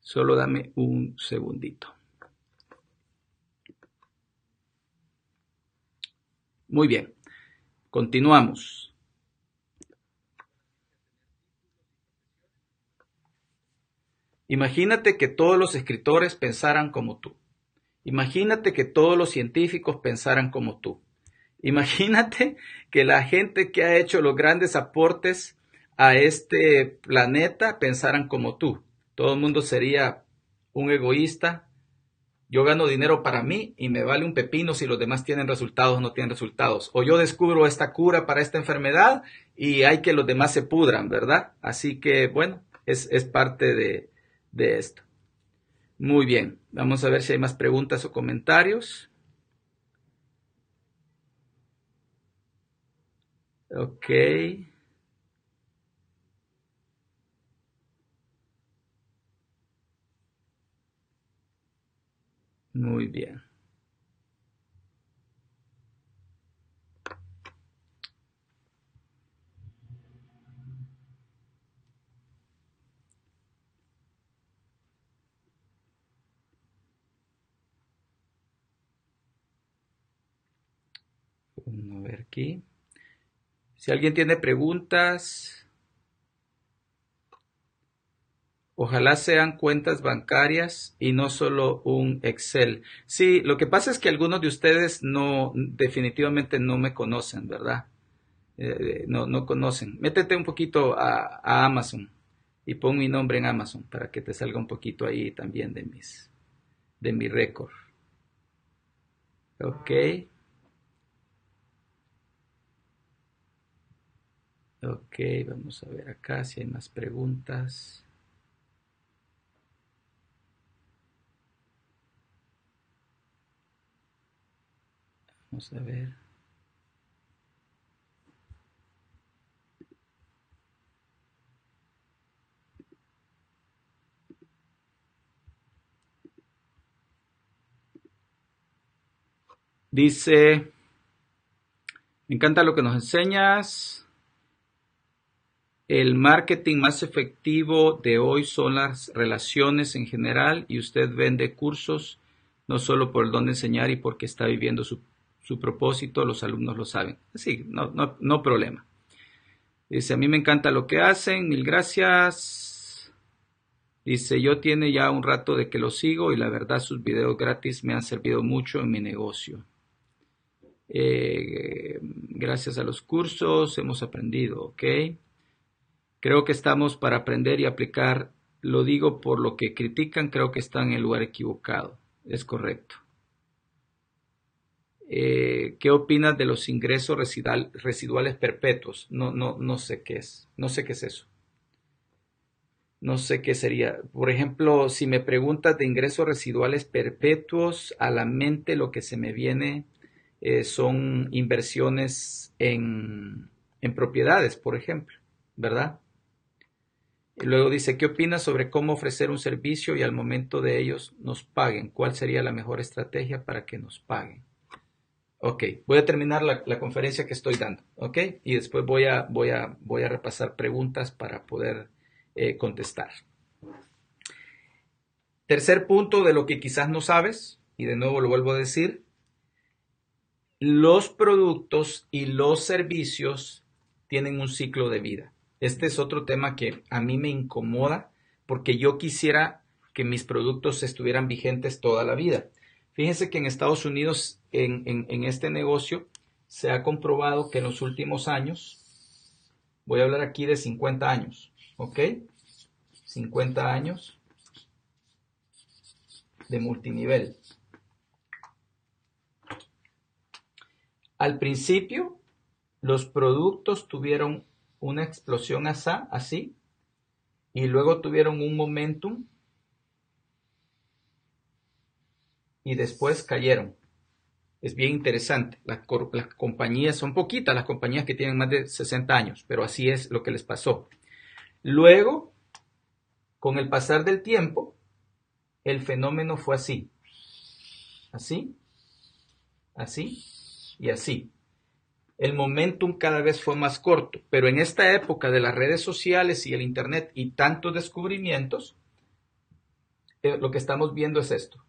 Solo dame un segundito. Muy bien, continuamos. Imagínate que todos los escritores pensaran como tú. Imagínate que todos los científicos pensaran como tú. Imagínate que la gente que ha hecho los grandes aportes a este planeta pensaran como tú. Todo el mundo sería un egoísta, yo gano dinero para mí y me vale un pepino si los demás tienen resultados o no tienen resultados. O yo descubro esta cura para esta enfermedad y hay que los demás se pudran, ¿verdad? Así que, bueno, es, es parte de, de esto. Muy bien, vamos a ver si hay más preguntas o comentarios. Ok. Muy bien. Vamos a ver aquí. Si alguien tiene preguntas, Ojalá sean cuentas bancarias y no solo un Excel. Sí, lo que pasa es que algunos de ustedes no, definitivamente no me conocen, ¿verdad? Eh, eh, no, no conocen. Métete un poquito a, a, Amazon y pon mi nombre en Amazon para que te salga un poquito ahí también de mis, de mi récord. Ok. Ok, vamos a ver acá si hay más preguntas. a ver. Dice, me encanta lo que nos enseñas. El marketing más efectivo de hoy son las relaciones en general y usted vende cursos no solo por el don enseñar y porque está viviendo su su propósito, los alumnos lo saben. Así, no, no, problema. Dice, a mí me encanta lo que hacen, mil gracias. Dice, yo tiene ya un rato de que lo sigo y la verdad sus videos gratis me han servido mucho en mi negocio. Eh, gracias a los cursos hemos aprendido, ¿ok? Creo que estamos para aprender y aplicar. Lo digo por lo que critican, creo que están en el lugar equivocado. Es correcto. Eh, ¿Qué opinas de los ingresos residuales perpetuos? No, no, no sé qué es. No sé qué es eso. No sé qué sería. Por ejemplo, si me preguntas de ingresos residuales perpetuos, a la mente lo que se me viene eh, son inversiones en, propiedades, por ejemplo, ¿verdad? Y luego dice, ¿qué opinas sobre cómo ofrecer un servicio y al momento de ellos nos paguen? ¿Cuál sería la mejor estrategia para que nos paguen? Ok, voy a terminar la, conferencia que estoy dando, ok, y después voy a, repasar preguntas para poder eh, contestar. Tercer punto de lo que quizás no sabes, y de nuevo lo vuelvo a decir, los productos y los servicios tienen un ciclo de vida. Este es otro tema que a mí me incomoda porque yo quisiera que mis productos estuvieran vigentes toda la vida. Fíjense que en Estados Unidos en, este negocio, se ha comprobado que en los últimos años, voy a hablar aquí de 50 años, ¿ok? 50 años de multinivel. Al principio, los productos tuvieron una explosión así y luego tuvieron un momentum y después cayeron es bien interesante. Las, compañías son poquitas, las compañías que tienen más de 60 años, pero así es lo que les pasó. Luego, con el pasar del tiempo, el fenómeno fue así. Así, así y así. El momentum cada vez fue más corto, pero en esta época de las redes sociales y el Internet y tantos descubrimientos, eh, lo que estamos viendo es esto.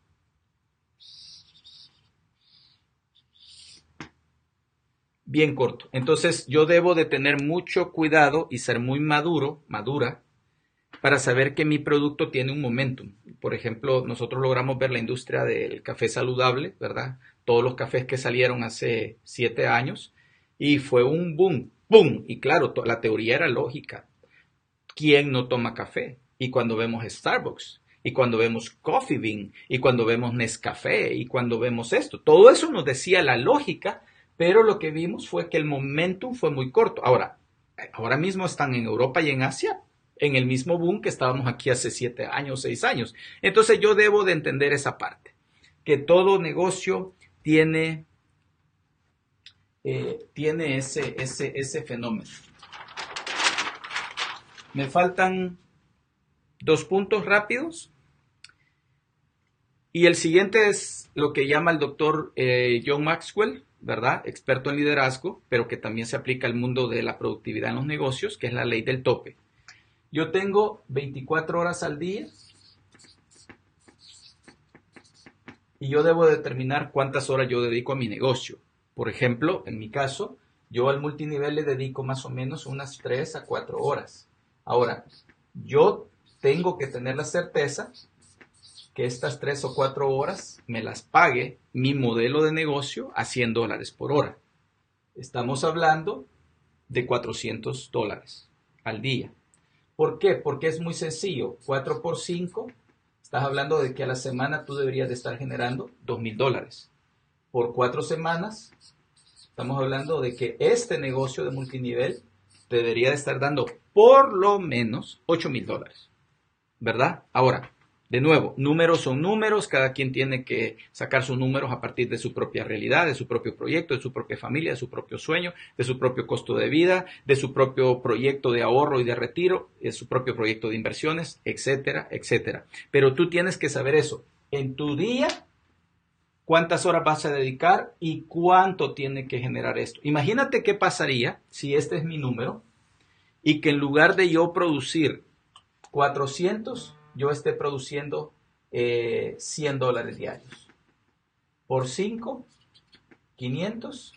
bien corto. Entonces yo debo de tener mucho cuidado y ser muy maduro, madura, para saber que mi producto tiene un momentum. Por ejemplo, nosotros logramos ver la industria del café saludable, ¿verdad? Todos los cafés que salieron hace siete años y fue un boom, boom. Y claro, la teoría era lógica. ¿Quién no toma café? Y cuando vemos Starbucks, y cuando vemos Coffee Bean, y cuando vemos Nescafé, y cuando vemos esto, todo eso nos decía la lógica pero lo que vimos fue que el momentum fue muy corto. Ahora, ahora mismo están en Europa y en Asia en el mismo boom que estábamos aquí hace siete años, seis años. Entonces yo debo de entender esa parte, que todo negocio tiene, eh, tiene ese, ese, fenómeno. Me faltan dos puntos rápidos. Y el siguiente es lo que llama el doctor eh, John Maxwell, ¿verdad? Experto en liderazgo, pero que también se aplica al mundo de la productividad en los negocios, que es la ley del tope. Yo tengo 24 horas al día y yo debo determinar cuántas horas yo dedico a mi negocio. Por ejemplo, en mi caso, yo al multinivel le dedico más o menos unas 3 a 4 horas. Ahora, yo tengo que tener la certeza que estas tres o cuatro horas me las pague mi modelo de negocio a 100 dólares por hora. Estamos hablando de 400 dólares al día. ¿Por qué? Porque es muy sencillo. 4 por 5, estás hablando de que a la semana tú deberías de estar generando 2 mil dólares. Por cuatro semanas, estamos hablando de que este negocio de multinivel debería de estar dando por lo menos 8 mil dólares. ¿Verdad? Ahora, de nuevo, números son números, cada quien tiene que sacar sus números a partir de su propia realidad, de su propio proyecto, de su propia familia, de su propio sueño, de su propio costo de vida, de su propio proyecto de ahorro y de retiro, de su propio proyecto de inversiones, etcétera, etcétera. Pero tú tienes que saber eso. En tu día, cuántas horas vas a dedicar y cuánto tiene que generar esto. Imagínate qué pasaría si este es mi número y que en lugar de yo producir 400, yo esté produciendo 100 eh, dólares diarios. Por 5, 500.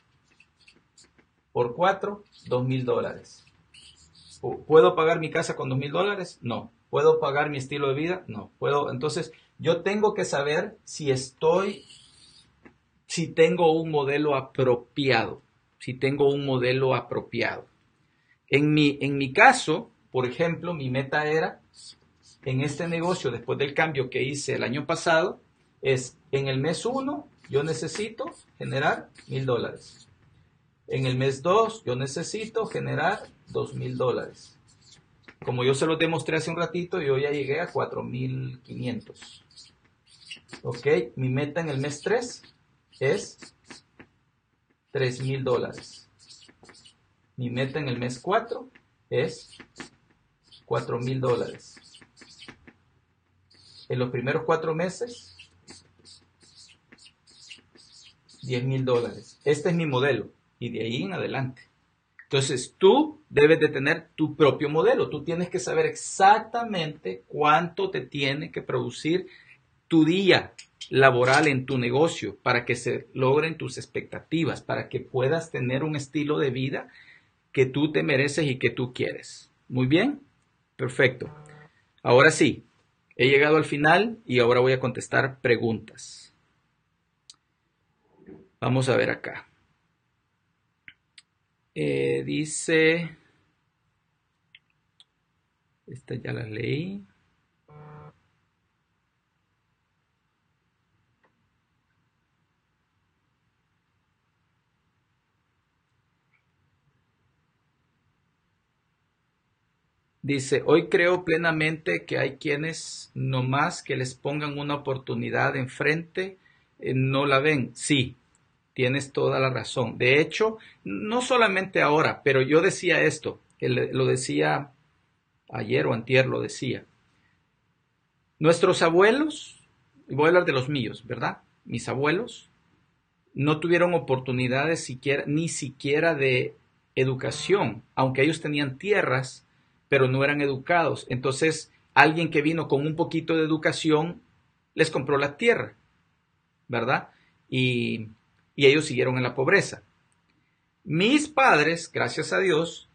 Por 4, 2.000 dólares. ¿Puedo pagar mi casa con 2.000 dólares? No. ¿Puedo pagar mi estilo de vida? No. ¿Puedo? Entonces, yo tengo que saber si estoy, si tengo un modelo apropiado, si tengo un modelo apropiado. En mi, en mi caso, por ejemplo, mi meta era en este negocio después del cambio que hice el año pasado es en el mes 1 yo necesito generar mil dólares. En el mes 2 yo necesito generar dos mil dólares. Como yo se los demostré hace un ratito, yo ya llegué a 4.500. ¿Ok? Mi meta en el mes 3 es 3.000 dólares. Mi meta en el mes 4 es 4.000 dólares en los primeros cuatro meses 10 mil dólares. Este es mi modelo y de ahí en adelante. Entonces tú debes de tener tu propio modelo. Tú tienes que saber exactamente cuánto te tiene que producir tu día laboral en tu negocio para que se logren tus expectativas, para que puedas tener un estilo de vida que tú te mereces y que tú quieres. Muy bien, perfecto. Ahora sí, He llegado al final y ahora voy a contestar preguntas. Vamos a ver acá. Eh, dice... Esta ya la leí. Dice, hoy creo plenamente que hay quienes, nomás que les pongan una oportunidad enfrente, eh, no la ven. Sí, tienes toda la razón. De hecho, no solamente ahora, pero yo decía esto, lo decía ayer o antier, lo decía. Nuestros abuelos, voy a hablar de los míos, ¿verdad? Mis abuelos no tuvieron oportunidades ni siquiera de educación, aunque ellos tenían tierras pero no eran educados. Entonces, alguien que vino con un poquito de educación les compró la tierra, ¿verdad? Y, y ellos siguieron en la pobreza. Mis padres, gracias a Dios,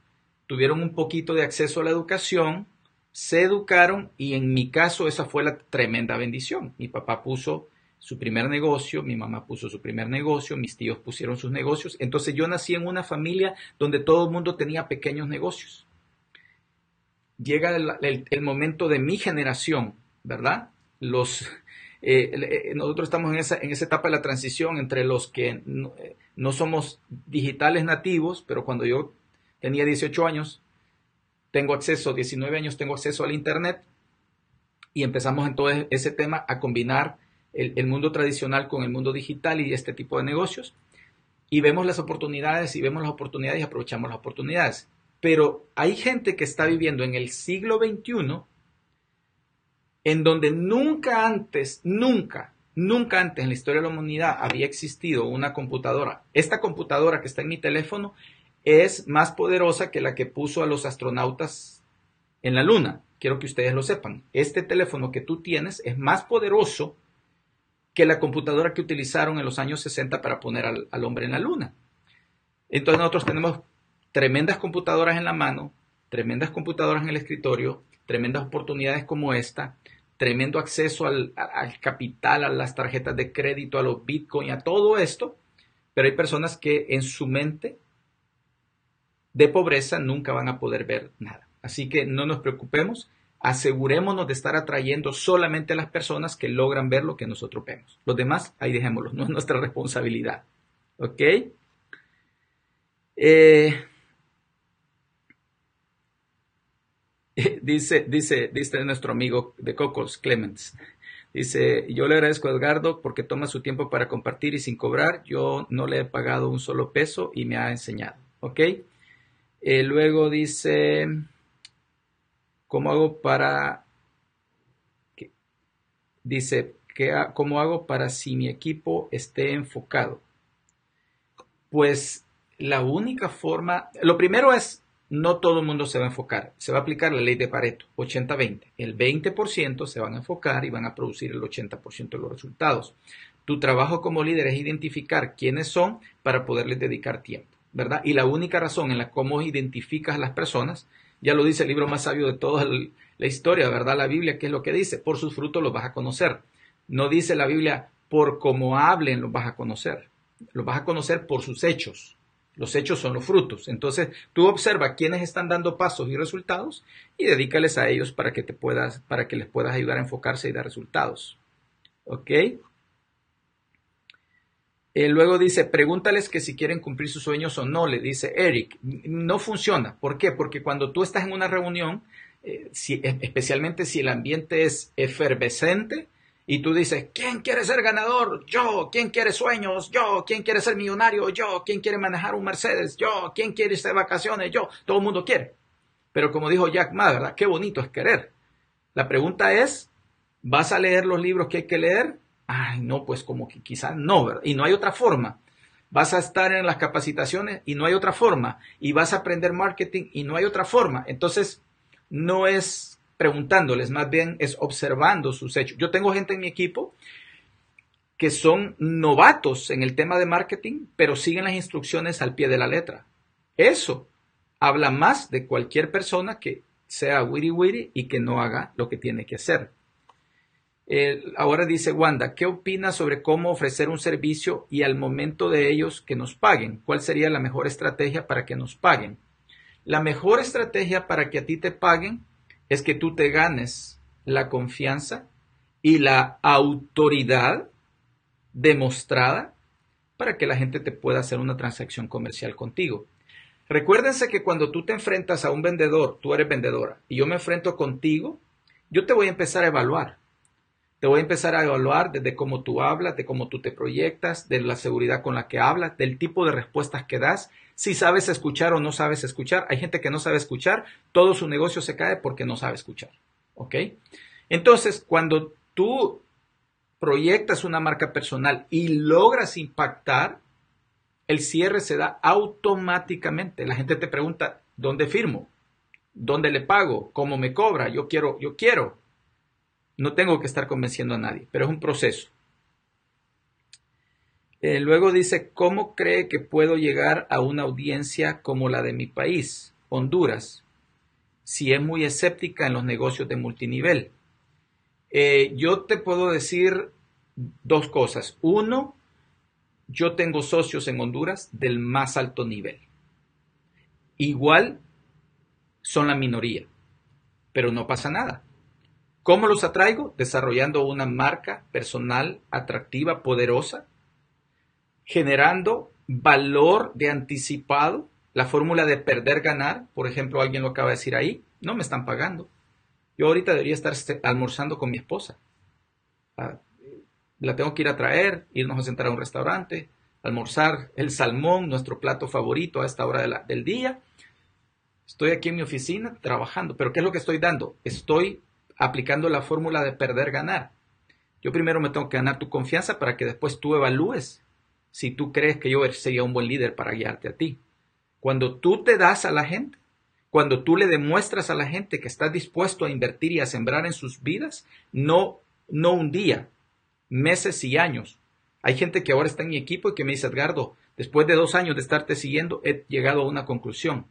tuvieron un poquito de acceso a la educación, se educaron y en mi caso esa fue la tremenda bendición. Mi papá puso su primer negocio, mi mamá puso su primer negocio, mis tíos pusieron sus negocios. Entonces yo nací en una familia donde todo el mundo tenía pequeños negocios llega el, momento de mi generación, ¿verdad? Los, eh, eh, nosotros estamos en esa, etapa de la transición entre los que no, eh, somos digitales nativos, pero cuando yo tenía 18 años, tengo acceso, 19 años tengo acceso al Internet y empezamos entonces ese tema a combinar el mundo tradicional con el mundo digital y este tipo de negocios y vemos las oportunidades y vemos las oportunidades y aprovechamos las oportunidades. Pero hay gente que está viviendo en el siglo XXI en donde nunca antes, nunca, nunca antes en la historia de la humanidad había existido una computadora. Esta computadora que está en mi teléfono es más poderosa que la que puso a los astronautas en la Luna. Quiero que ustedes lo sepan. Este teléfono que tú tienes es más poderoso que la computadora que utilizaron en los años 60 para poner al, al hombre en la Luna. Entonces nosotros tenemos tremendas computadoras en la mano, tremendas computadoras en el escritorio, tremendas oportunidades como esta, tremendo acceso al, capital, a las tarjetas de crédito, a los bitcoins, a todo esto, pero hay personas que en su mente de pobreza nunca van a poder ver nada. Así que no nos preocupemos, asegurémonos de estar atrayendo solamente a las personas que logran ver lo que nosotros vemos. Los demás, ahí dejémoslos, no es nuestra responsabilidad. ¿Ok? Eh, dice, dice, dice nuestro amigo de Cocos, Clemens. Dice, yo le agradezco a Edgardo porque toma su tiempo para compartir y sin cobrar. Yo no le he pagado un solo peso y me ha enseñado. ¿Ok? Eh, luego dice, ¿cómo hago para... dice, que, ¿cómo hago para si mi equipo esté enfocado? Pues la única forma, lo primero es no todo el mundo se va a enfocar. Se va a aplicar la ley de Pareto, 80-20. El 20% se van a enfocar y van a producir el 80% de los resultados. Tu trabajo como líder es identificar quiénes son para poderles dedicar tiempo, ¿verdad? Y la única razón en la cómo identificas a las personas, ya lo dice el libro más sabio de toda la historia, ¿verdad? La Biblia, ¿qué es lo que dice? Por sus frutos los vas a conocer. No dice la Biblia por cómo hablen los vas a conocer. Los vas a conocer por sus hechos. Los hechos son los frutos. Entonces, tú observa quiénes están dando pasos y resultados y dedícales a ellos para que te puedas, para que les puedas ayudar a enfocarse y dar resultados. ¿Ok? Eh, luego dice, pregúntales que si quieren cumplir sus sueños o no, le dice Eric. No funciona. ¿Por qué? Porque cuando tú estás en una reunión, eh, e, especialmente si el ambiente es efervescente, y tú dices, ¿quién quiere ser ganador? Yo. ¿Quién quiere sueños? Yo. ¿Quién quiere ser millonario? Yo. ¿Quién quiere manejar un Mercedes? Yo. ¿Quién quiere irse de vacaciones? Yo. Todo el mundo quiere. Pero como dijo Jack Ma, ¿verdad? Qué bonito es querer. La pregunta es, ¿vas a leer los libros que hay que leer? Ay, no, pues como que quizás no, ¿verdad? Y no hay otra forma. Vas a estar en las capacitaciones y no hay otra forma. Y vas a aprender marketing y no hay otra forma. Entonces, no es preguntándoles, más bien es observando sus hechos. Yo tengo gente en mi equipo que son novatos en el tema de marketing, pero siguen las instrucciones al pie de la letra. Eso habla más de cualquier persona que sea wiri wiri y que no haga lo que tiene que hacer. ahora dice Wanda, ¿qué opinas sobre cómo ofrecer un servicio y al momento de ellos que nos paguen? ¿Cuál sería la mejor estrategia para que nos paguen? La mejor estrategia para que a ti te paguen es que tú te ganes la confianza y la autoridad demostrada para que la gente te pueda hacer una transacción comercial contigo. Recuérdense que cuando tú te enfrentas a un vendedor, tú eres vendedora, y yo me enfrento contigo, yo te voy a empezar a evaluar. Te voy a empezar a evaluar desde cómo tú hablas, de cómo tú te proyectas, de la seguridad con la que hablas, del tipo de respuestas que das si sabes escuchar o no sabes escuchar. Hay gente que no sabe escuchar, todo su negocio se cae porque no sabe escuchar. ¿Ok? Entonces, cuando tú proyectas una marca personal y logras impactar, el cierre se da automáticamente. La gente te pregunta, ¿dónde firmo? ¿Dónde le pago? ¿Cómo me cobra? Yo quiero, yo quiero. No tengo que estar convenciendo a nadie, pero es un proceso. Eh, luego dice, ¿cómo cree que puedo llegar a una audiencia como la de mi país, Honduras, si es muy escéptica en los negocios de multinivel? Eh, yo te puedo decir dos cosas. Uno, yo tengo socios en Honduras del más alto nivel. Igual son la minoría, pero no pasa nada. ¿Cómo los atraigo? Desarrollando una marca personal atractiva, poderosa, generando valor de anticipado, la fórmula de perder, ganar, por ejemplo, alguien lo acaba de decir ahí, no me están pagando. Yo ahorita debería estar este, almorzando con mi esposa. Ah, la tengo que ir a traer, irnos a sentar a un restaurante, almorzar el salmón, nuestro plato favorito a esta hora del día. Estoy aquí en mi oficina trabajando, pero ¿qué es lo que estoy dando? Estoy aplicando la fórmula de perder, ganar. Yo primero me tengo que ganar tu confianza para que después tú evalúes si tú crees que yo sería un buen líder para guiarte a ti. Cuando tú te das a la gente, cuando tú le demuestras a la gente que estás dispuesto a invertir y a sembrar en sus vidas, no, no un día, meses y años. Hay gente que ahora está en mi equipo y que me dice, Edgardo, después de dos años de estarte siguiendo, he llegado a una conclusión.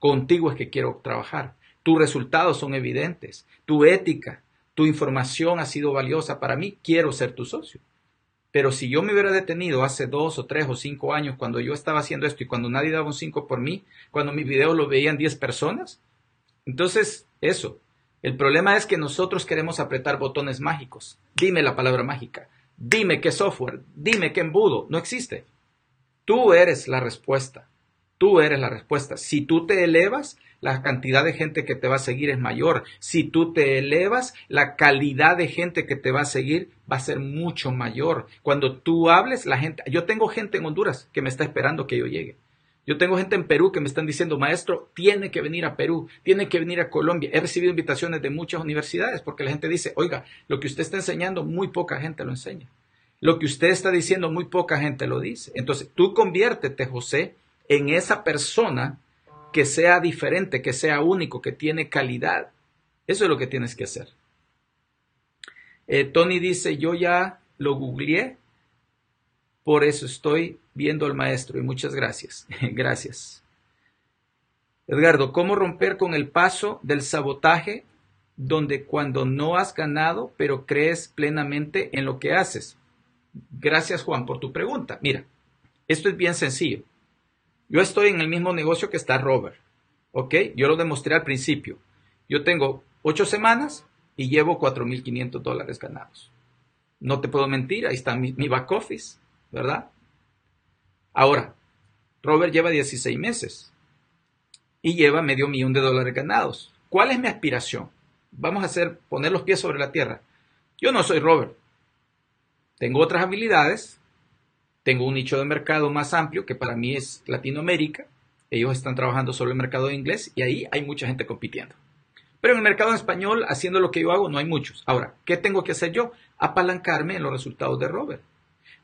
Contigo es que quiero trabajar. Tus resultados son evidentes. Tu ética, tu información ha sido valiosa para mí. Quiero ser tu socio. Pero si yo me hubiera detenido hace dos o tres o cinco años cuando yo estaba haciendo esto y cuando nadie daba un cinco por mí, cuando mis videos lo veían diez personas, entonces eso. El problema es que nosotros queremos apretar botones mágicos. Dime la palabra mágica. Dime qué software. Dime qué embudo. No existe. Tú eres la respuesta. Tú eres la respuesta. Si tú te elevas, la cantidad de gente que te va a seguir es mayor. Si tú te elevas, la calidad de gente que te va a seguir va a ser mucho mayor. Cuando tú hables, la gente, yo tengo gente en Honduras que me está esperando que yo llegue. Yo tengo gente en Perú que me están diciendo, maestro, tiene que venir a Perú, tiene que venir a Colombia. He recibido invitaciones de muchas universidades porque la gente dice, oiga, lo que usted está enseñando, muy poca gente lo enseña. Lo que usted está diciendo, muy poca gente lo dice. Entonces, tú conviértete, José, en esa persona que sea diferente, que sea único, que tiene calidad. Eso es lo que tienes que hacer. Eh, Tony dice, yo ya lo googleé, por eso estoy viendo al maestro y muchas gracias. gracias. Edgardo, ¿cómo romper con el paso del sabotaje donde cuando no has ganado, pero crees plenamente en lo que haces? Gracias Juan por tu pregunta. Mira, esto es bien sencillo. Yo estoy en el mismo negocio que está Robert. ¿Ok? Yo lo demostré al principio. Yo tengo ocho semanas y llevo 4.500 dólares ganados. No te puedo mentir, ahí está mi, back office, ¿verdad? Ahora, Robert lleva 16 meses y lleva medio millón de dólares ganados. ¿Cuál es mi aspiración? Vamos a hacer, poner los pies sobre la tierra. Yo no soy Robert. Tengo otras habilidades, tengo un nicho de mercado más amplio que para mí es Latinoamérica. Ellos están trabajando sobre el mercado de inglés y ahí hay mucha gente compitiendo. Pero en el mercado en español, haciendo lo que yo hago, no hay muchos. Ahora, ¿qué tengo que hacer yo? Apalancarme en los resultados de Robert.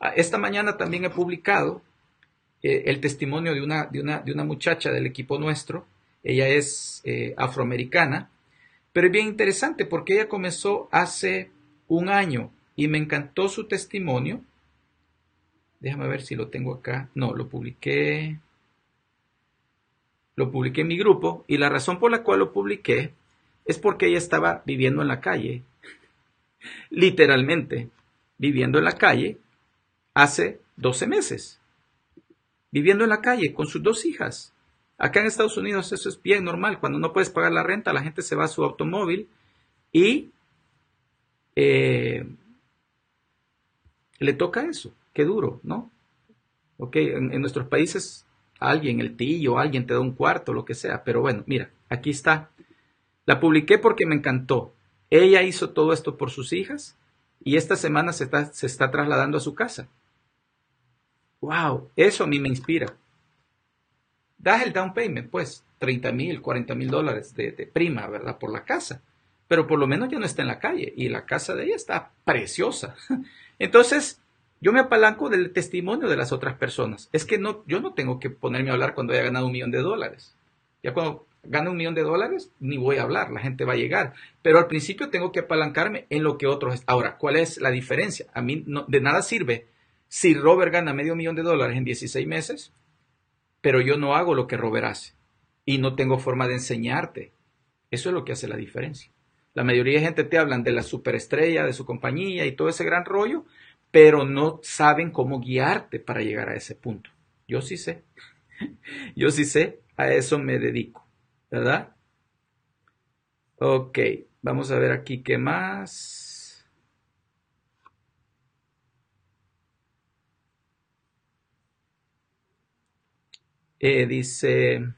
Ah, esta mañana también he publicado eh, el testimonio de una, de, una, de una, muchacha del equipo nuestro. Ella es eh, afroamericana, pero es bien interesante porque ella comenzó hace un año y me encantó su testimonio Déjame ver si lo tengo acá. No, lo publiqué. Lo publiqué en mi grupo y la razón por la cual lo publiqué es porque ella estaba viviendo en la calle. Literalmente, viviendo en la calle hace 12 meses. Viviendo en la calle con sus dos hijas. Acá en Estados Unidos eso es bien normal. Cuando no puedes pagar la renta, la gente se va a su automóvil y eh, le toca eso qué duro, ¿no? Ok, en, nuestros países alguien, el tío, alguien te da un cuarto, lo que sea, pero bueno, mira, aquí está. La publiqué porque me encantó. Ella hizo todo esto por sus hijas y esta semana se está, trasladando a su casa. ¡Wow! Eso a mí me inspira. Das el down payment, pues, 30 mil, 40 mil dólares de, de, prima, ¿verdad? Por la casa. Pero por lo menos ya no está en la calle y la casa de ella está preciosa. Entonces, yo me apalanco del testimonio de las otras personas. Es que no, yo no tengo que ponerme a hablar cuando haya ganado un millón de dólares. Ya cuando gane un millón de dólares, ni voy a hablar, la gente va a llegar. Pero al principio tengo que apalancarme en lo que otros. Ahora, ¿cuál es la diferencia? A mí de nada sirve si Robert gana medio millón de dólares en 16 meses, pero yo no hago lo que Robert hace y no tengo forma de enseñarte. Eso es lo que hace la diferencia. La mayoría de gente te hablan de la superestrella, de su compañía y todo ese gran rollo, pero no saben cómo guiarte para llegar a ese punto. Yo sí sé. Yo sí sé, a eso me dedico, ¿verdad? Ok, vamos a ver aquí qué más. Eh, dice...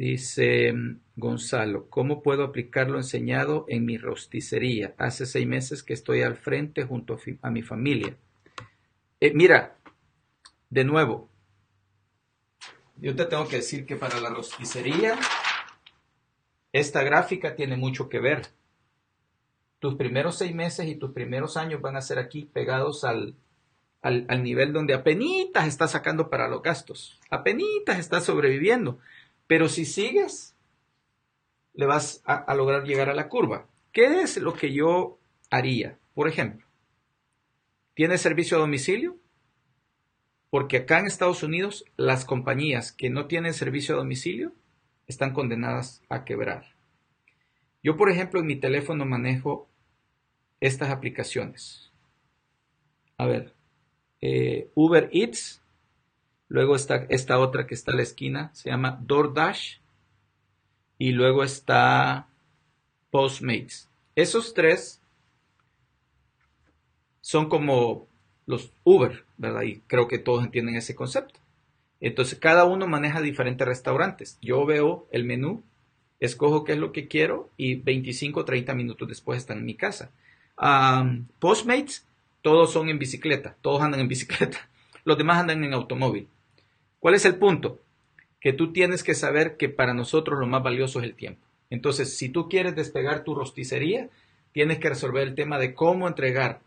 Dice Gonzalo, ¿cómo puedo aplicar lo enseñado en mi rosticería? Hace seis meses que estoy al frente junto a mi familia. Eh, mira, de nuevo, yo te tengo que decir que para la rosticería, esta gráfica tiene mucho que ver. Tus primeros seis meses y tus primeros años van a ser aquí pegados al, al nivel donde apenitas estás sacando para los gastos, apenitas estás sobreviviendo. Pero si sigues, le vas a, lograr llegar a la curva. ¿Qué es lo que yo haría? Por ejemplo, ¿tienes servicio a domicilio? Porque acá en Estados Unidos las compañías que no tienen servicio a domicilio están condenadas a quebrar. Yo, por ejemplo, en mi teléfono manejo estas aplicaciones. A ver, eh, Uber Eats Luego está esta otra que está a la esquina, se llama DoorDash. Y luego está Postmates. Esos tres son como los Uber, ¿verdad? Y creo que todos entienden ese concepto. Entonces, cada uno maneja diferentes restaurantes. Yo veo el menú, escojo qué es lo que quiero y 25 o 30 minutos después están en mi casa. Postmates, todos son en bicicleta, todos andan en bicicleta. Los demás andan en automóvil. ¿Cuál es el punto? Que tú tienes que saber que para nosotros lo más valioso es el tiempo. Entonces, si tú quieres despegar tu rosticería, tienes que resolver el tema de cómo entregar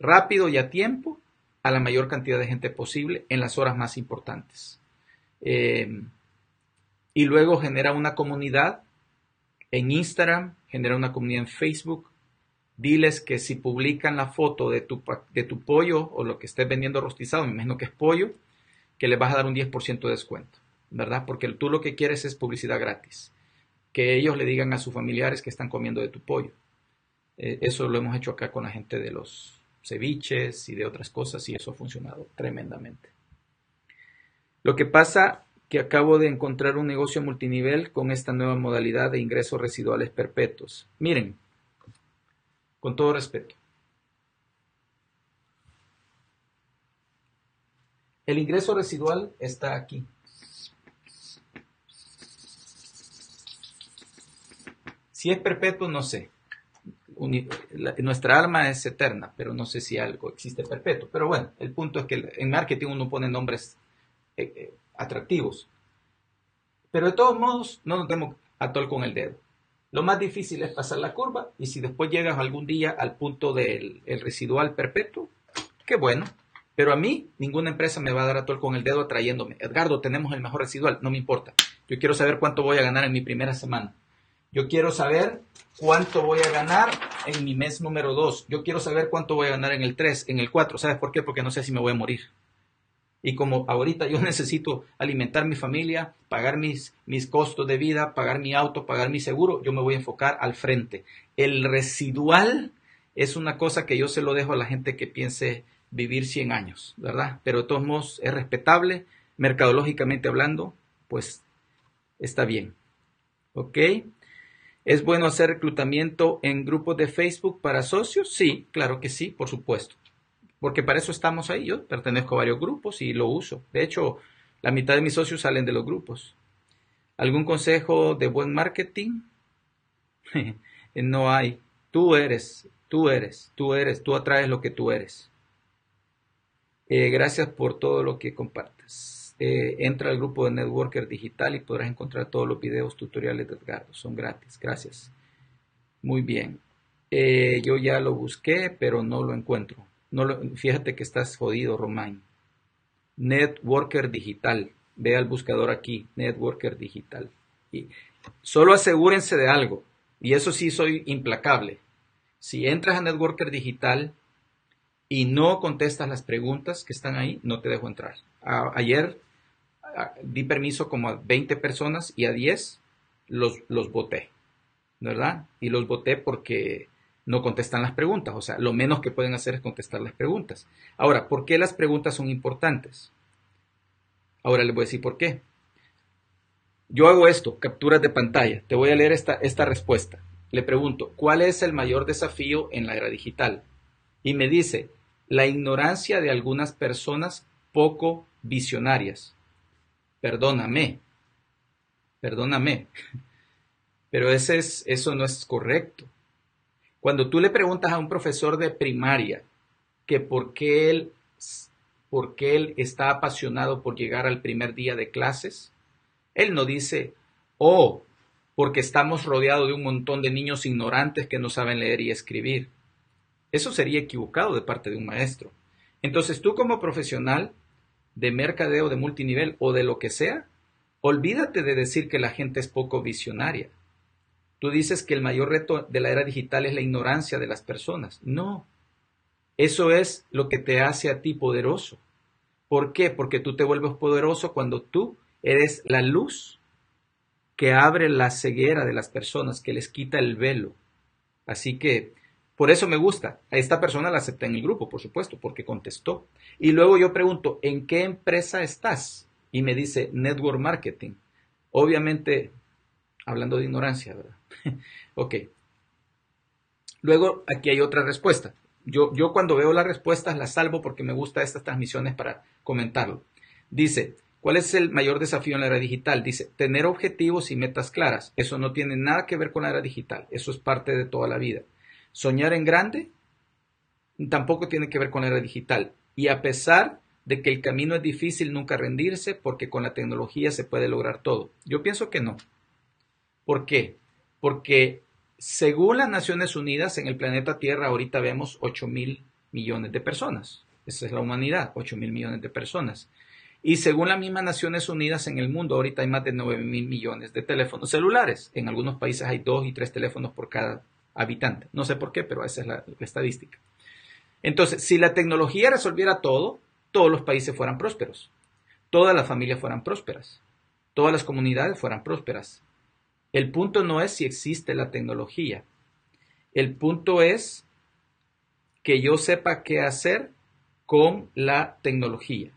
rápido y a tiempo a la mayor cantidad de gente posible en las horas más importantes. Eh, y luego genera una comunidad en Instagram, genera una comunidad en Facebook. Diles que si publican la foto de tu, de tu pollo o lo que estés vendiendo rostizado, me imagino que es pollo, que le vas a dar un 10% de descuento, ¿verdad? Porque tú lo que quieres es publicidad gratis, que ellos le digan a sus familiares que están comiendo de tu pollo. Eh, eso lo hemos hecho acá con la gente de los ceviches y de otras cosas y eso ha funcionado tremendamente. Lo que pasa que acabo de encontrar un negocio multinivel con esta nueva modalidad de ingresos residuales perpetuos. Miren, con todo respeto, El ingreso residual está aquí. Si es perpetuo, no sé. nuestra alma es eterna, pero no sé si algo existe perpetuo. Pero bueno, el punto es que en marketing uno pone nombres eh, eh, atractivos. Pero de todos modos, no nos demos atol con el dedo. Lo más difícil es pasar la curva y si después llegas algún día al punto del residual perpetuo, qué bueno, pero a mí, ninguna empresa me va a dar a todo con el dedo atrayéndome. Edgardo, tenemos el mejor residual, no me importa. Yo quiero saber cuánto voy a ganar en mi primera semana. Yo quiero saber cuánto voy a ganar en mi mes número 2. Yo quiero saber cuánto voy a ganar en el 3, en el 4. ¿Sabes por qué? Porque no sé si me voy a morir. Y como ahorita yo necesito alimentar mi familia, pagar mis, mis costos de vida, pagar mi auto, pagar mi seguro, yo me voy a enfocar al frente. El residual es una cosa que yo se lo dejo a la gente que piense vivir 100 años, ¿verdad? Pero de todos modos es respetable, mercadológicamente hablando, pues está bien. ¿Ok? ¿Es bueno hacer reclutamiento en grupos de Facebook para socios? Sí, claro que sí, por supuesto. Porque para eso estamos ahí. Yo pertenezco a varios grupos y lo uso. De hecho, la mitad de mis socios salen de los grupos. ¿Algún consejo de buen marketing? no hay. Tú eres, tú eres, tú eres, tú atraes lo que tú eres. Eh, gracias por todo lo que compartes. Eh, entra al grupo de Networker Digital y podrás encontrar todos los videos tutoriales de Edgardo. Son gratis. Gracias. Muy bien. Eh, yo ya lo busqué, pero no lo encuentro. No fíjate que estás jodido, Romain. Networker Digital. Ve al buscador aquí, Networker Digital. Y solo asegúrense de algo. Y eso sí soy implacable. Si entras a Networker Digital, y no contestas las preguntas que están ahí, no te dejo entrar. ayer di permiso como a 20 personas y a 10 los, voté, ¿verdad? Y los voté porque no contestan las preguntas, o sea, lo menos que pueden hacer es contestar las preguntas. Ahora, ¿por qué las preguntas son importantes? Ahora les voy a decir por qué. Yo hago esto, capturas de pantalla. Te voy a leer esta, esta respuesta. Le pregunto, ¿cuál es el mayor desafío en la era digital? Y me dice, la ignorancia de algunas personas poco visionarias. Perdóname, perdóname, pero ese es, eso no es correcto. Cuando tú le preguntas a un profesor de primaria que por qué él, por qué él está apasionado por llegar al primer día de clases, él no dice, oh, porque estamos rodeados de un montón de niños ignorantes que no saben leer y escribir. Eso sería equivocado de parte de un maestro. Entonces tú como profesional de mercadeo de multinivel o de lo que sea, olvídate de decir que la gente es poco visionaria. Tú dices que el mayor reto de la era digital es la ignorancia de las personas. No, eso es lo que te hace a ti poderoso. ¿Por qué? Porque tú te vuelves poderoso cuando tú eres la luz que abre la ceguera de las personas, que les quita el velo. Así que por eso me gusta. A esta persona la acepté en el grupo, por supuesto, porque contestó. Y luego yo pregunto, ¿en qué empresa estás? Y me dice, Network Marketing. Obviamente, hablando de ignorancia, ¿verdad? ok. Luego, aquí hay otra respuesta. Yo, yo cuando veo las respuestas las salvo porque me gustan estas transmisiones para comentarlo. Dice, ¿Cuál es el mayor desafío en la era digital? Dice, tener objetivos y metas claras. Eso no tiene nada que ver con la era digital. Eso es parte de toda la vida. Soñar en grande tampoco tiene que ver con la era digital. Y a pesar de que el camino es difícil, nunca rendirse, porque con la tecnología se puede lograr todo. Yo pienso que no. ¿Por qué? Porque según las Naciones Unidas, en el planeta Tierra ahorita vemos 8 mil millones de personas. Esa es la humanidad, 8 mil millones de personas. Y según las mismas Naciones Unidas, en el mundo ahorita hay más de 9 mil millones de teléfonos celulares. En algunos países hay dos y tres teléfonos por cada habitante. No sé por qué, pero esa es la, estadística. Entonces, si la tecnología resolviera todo, todos los países fueran prósperos, todas las familias fueran prósperas, todas las comunidades fueran prósperas. El punto no es si existe la tecnología. El punto es que yo sepa qué hacer con la tecnología.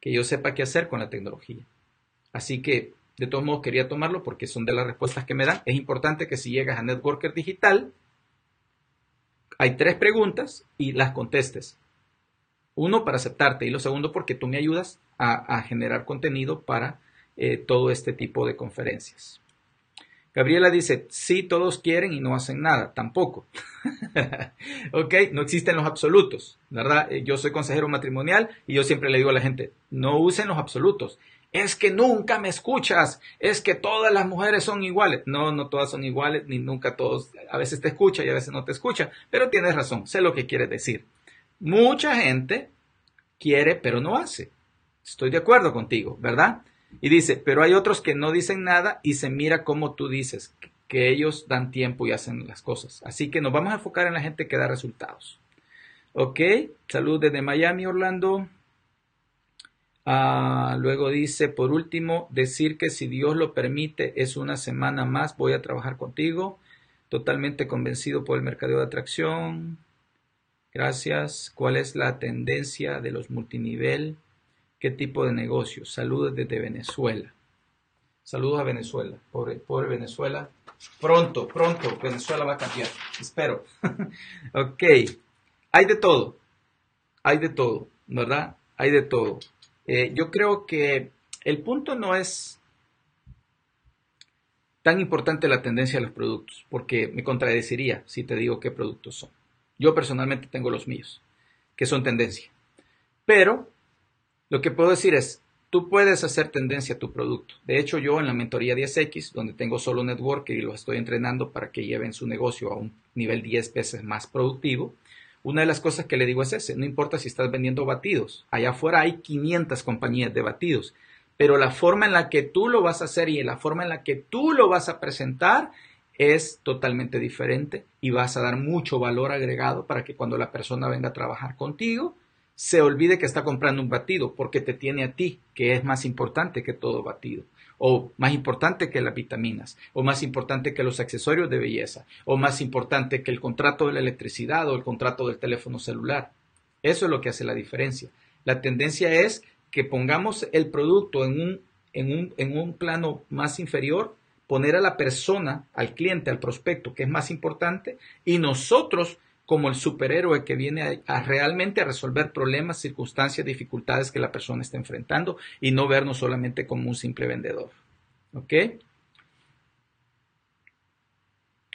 Que yo sepa qué hacer con la tecnología. Así que de todos modos, quería tomarlo porque son de las respuestas que me dan. Es importante que si llegas a Networker Digital, hay tres preguntas y las contestes. Uno, para aceptarte. Y lo segundo, porque tú me ayudas a, generar contenido para eh, todo este tipo de conferencias. Gabriela dice, sí, todos quieren y no hacen nada, tampoco. ok, no existen los absolutos, ¿verdad? Eh, yo soy consejero matrimonial y yo siempre le digo a la gente, no usen los absolutos es que nunca me escuchas, es que todas las mujeres son iguales. No, no todas son iguales, ni nunca todos, a veces te escucha y a veces no te escucha, pero tienes razón, sé lo que quieres decir. Mucha gente quiere pero no hace. Estoy de acuerdo contigo, ¿verdad? Y dice, pero hay otros que no dicen nada y se mira como tú dices, que ellos dan tiempo y hacen las cosas. Así que nos vamos a enfocar en la gente que da resultados. Ok, salud desde Miami, Orlando. Ah, luego dice, por último, decir que si Dios lo permite, es una semana más, voy a trabajar contigo. Totalmente convencido por el mercadeo de atracción. Gracias. ¿Cuál es la tendencia de los multinivel? ¿Qué tipo de negocios? Saludos desde Venezuela. Saludos a Venezuela. Pobre, pobre Venezuela. Pronto, pronto, Venezuela va a cambiar. Espero. ok. Hay de todo. Hay de todo, ¿verdad? Hay de todo. Eh, yo creo que el punto no es tan importante la tendencia a los productos, porque me contradeciría si te digo qué productos son. Yo personalmente tengo los míos, que son tendencia. Pero lo que puedo decir es, tú puedes hacer tendencia a tu producto. De hecho, yo en la mentoría 10X, donde tengo solo networker y lo estoy entrenando para que lleven su negocio a un nivel 10 veces más productivo, una de las cosas que le digo es ese, no importa si estás vendiendo batidos, allá afuera hay 500 compañías de batidos, pero la forma en la que tú lo vas a hacer y la forma en la que tú lo vas a presentar es totalmente diferente y vas a dar mucho valor agregado para que cuando la persona venga a trabajar contigo, se olvide que está comprando un batido porque te tiene a ti, que es más importante que todo batido o más importante que las vitaminas, o más importante que los accesorios de belleza, o más importante que el contrato de la electricidad o el contrato del teléfono celular. Eso es lo que hace la diferencia. La tendencia es que pongamos el producto en un, plano más inferior, poner a la persona, al cliente, al prospecto, que es más importante, y nosotros como el superhéroe que viene a, realmente a resolver problemas, circunstancias, dificultades que la persona está enfrentando y no vernos solamente como un simple vendedor. ¿Ok?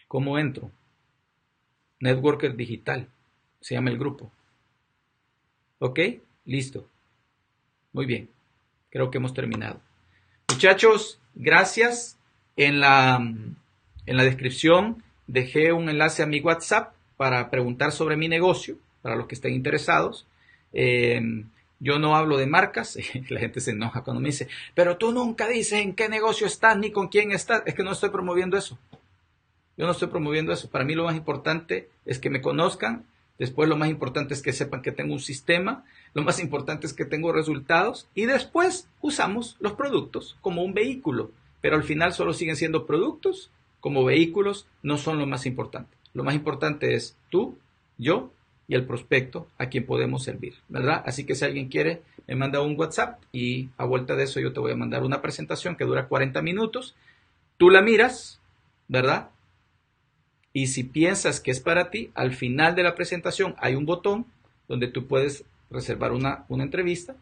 ¿Cómo entro? Networker Digital, se llama el grupo. ¿Ok? Listo. Muy bien. Creo que hemos terminado. Muchachos, gracias. En en la descripción dejé un enlace a mi WhatsApp para preguntar sobre mi negocio, para los que estén interesados. Eh, yo no hablo de marcas, la gente se enoja cuando me dice, pero tú nunca dices en qué negocio estás ni con quién estás. Es que no estoy promoviendo eso. Yo no estoy promoviendo eso. Para mí lo más importante es que me conozcan. Después lo más importante es que sepan que tengo un sistema. Lo más importante es que tengo resultados. Y después usamos los productos como un vehículo. Pero al final solo siguen siendo productos como vehículos. No son lo más importante. Lo más importante es tú, yo y el prospecto a quien podemos servir, ¿verdad? Así que si alguien quiere, me manda un WhatsApp y a vuelta de eso yo te voy a mandar una presentación que dura 40 minutos. Tú la miras, ¿verdad? Y si piensas que es para ti, al final de la presentación hay un botón donde tú puedes reservar una, una entrevista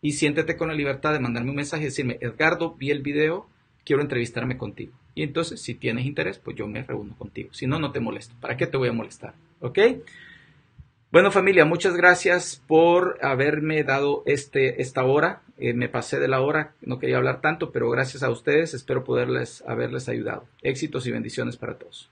y siéntete con la libertad de mandarme un mensaje y decirme, Edgardo, vi el video, quiero entrevistarme contigo. Y entonces, si tienes interés, pues yo me reúno contigo. Si no, no te molesto. ¿Para qué te voy a molestar? ¿Ok? Bueno, familia, muchas gracias por haberme dado este, esta hora. Eh, me pasé de la hora, no quería hablar tanto, pero gracias a ustedes espero poderles haberles ayudado. Éxitos y bendiciones para todos.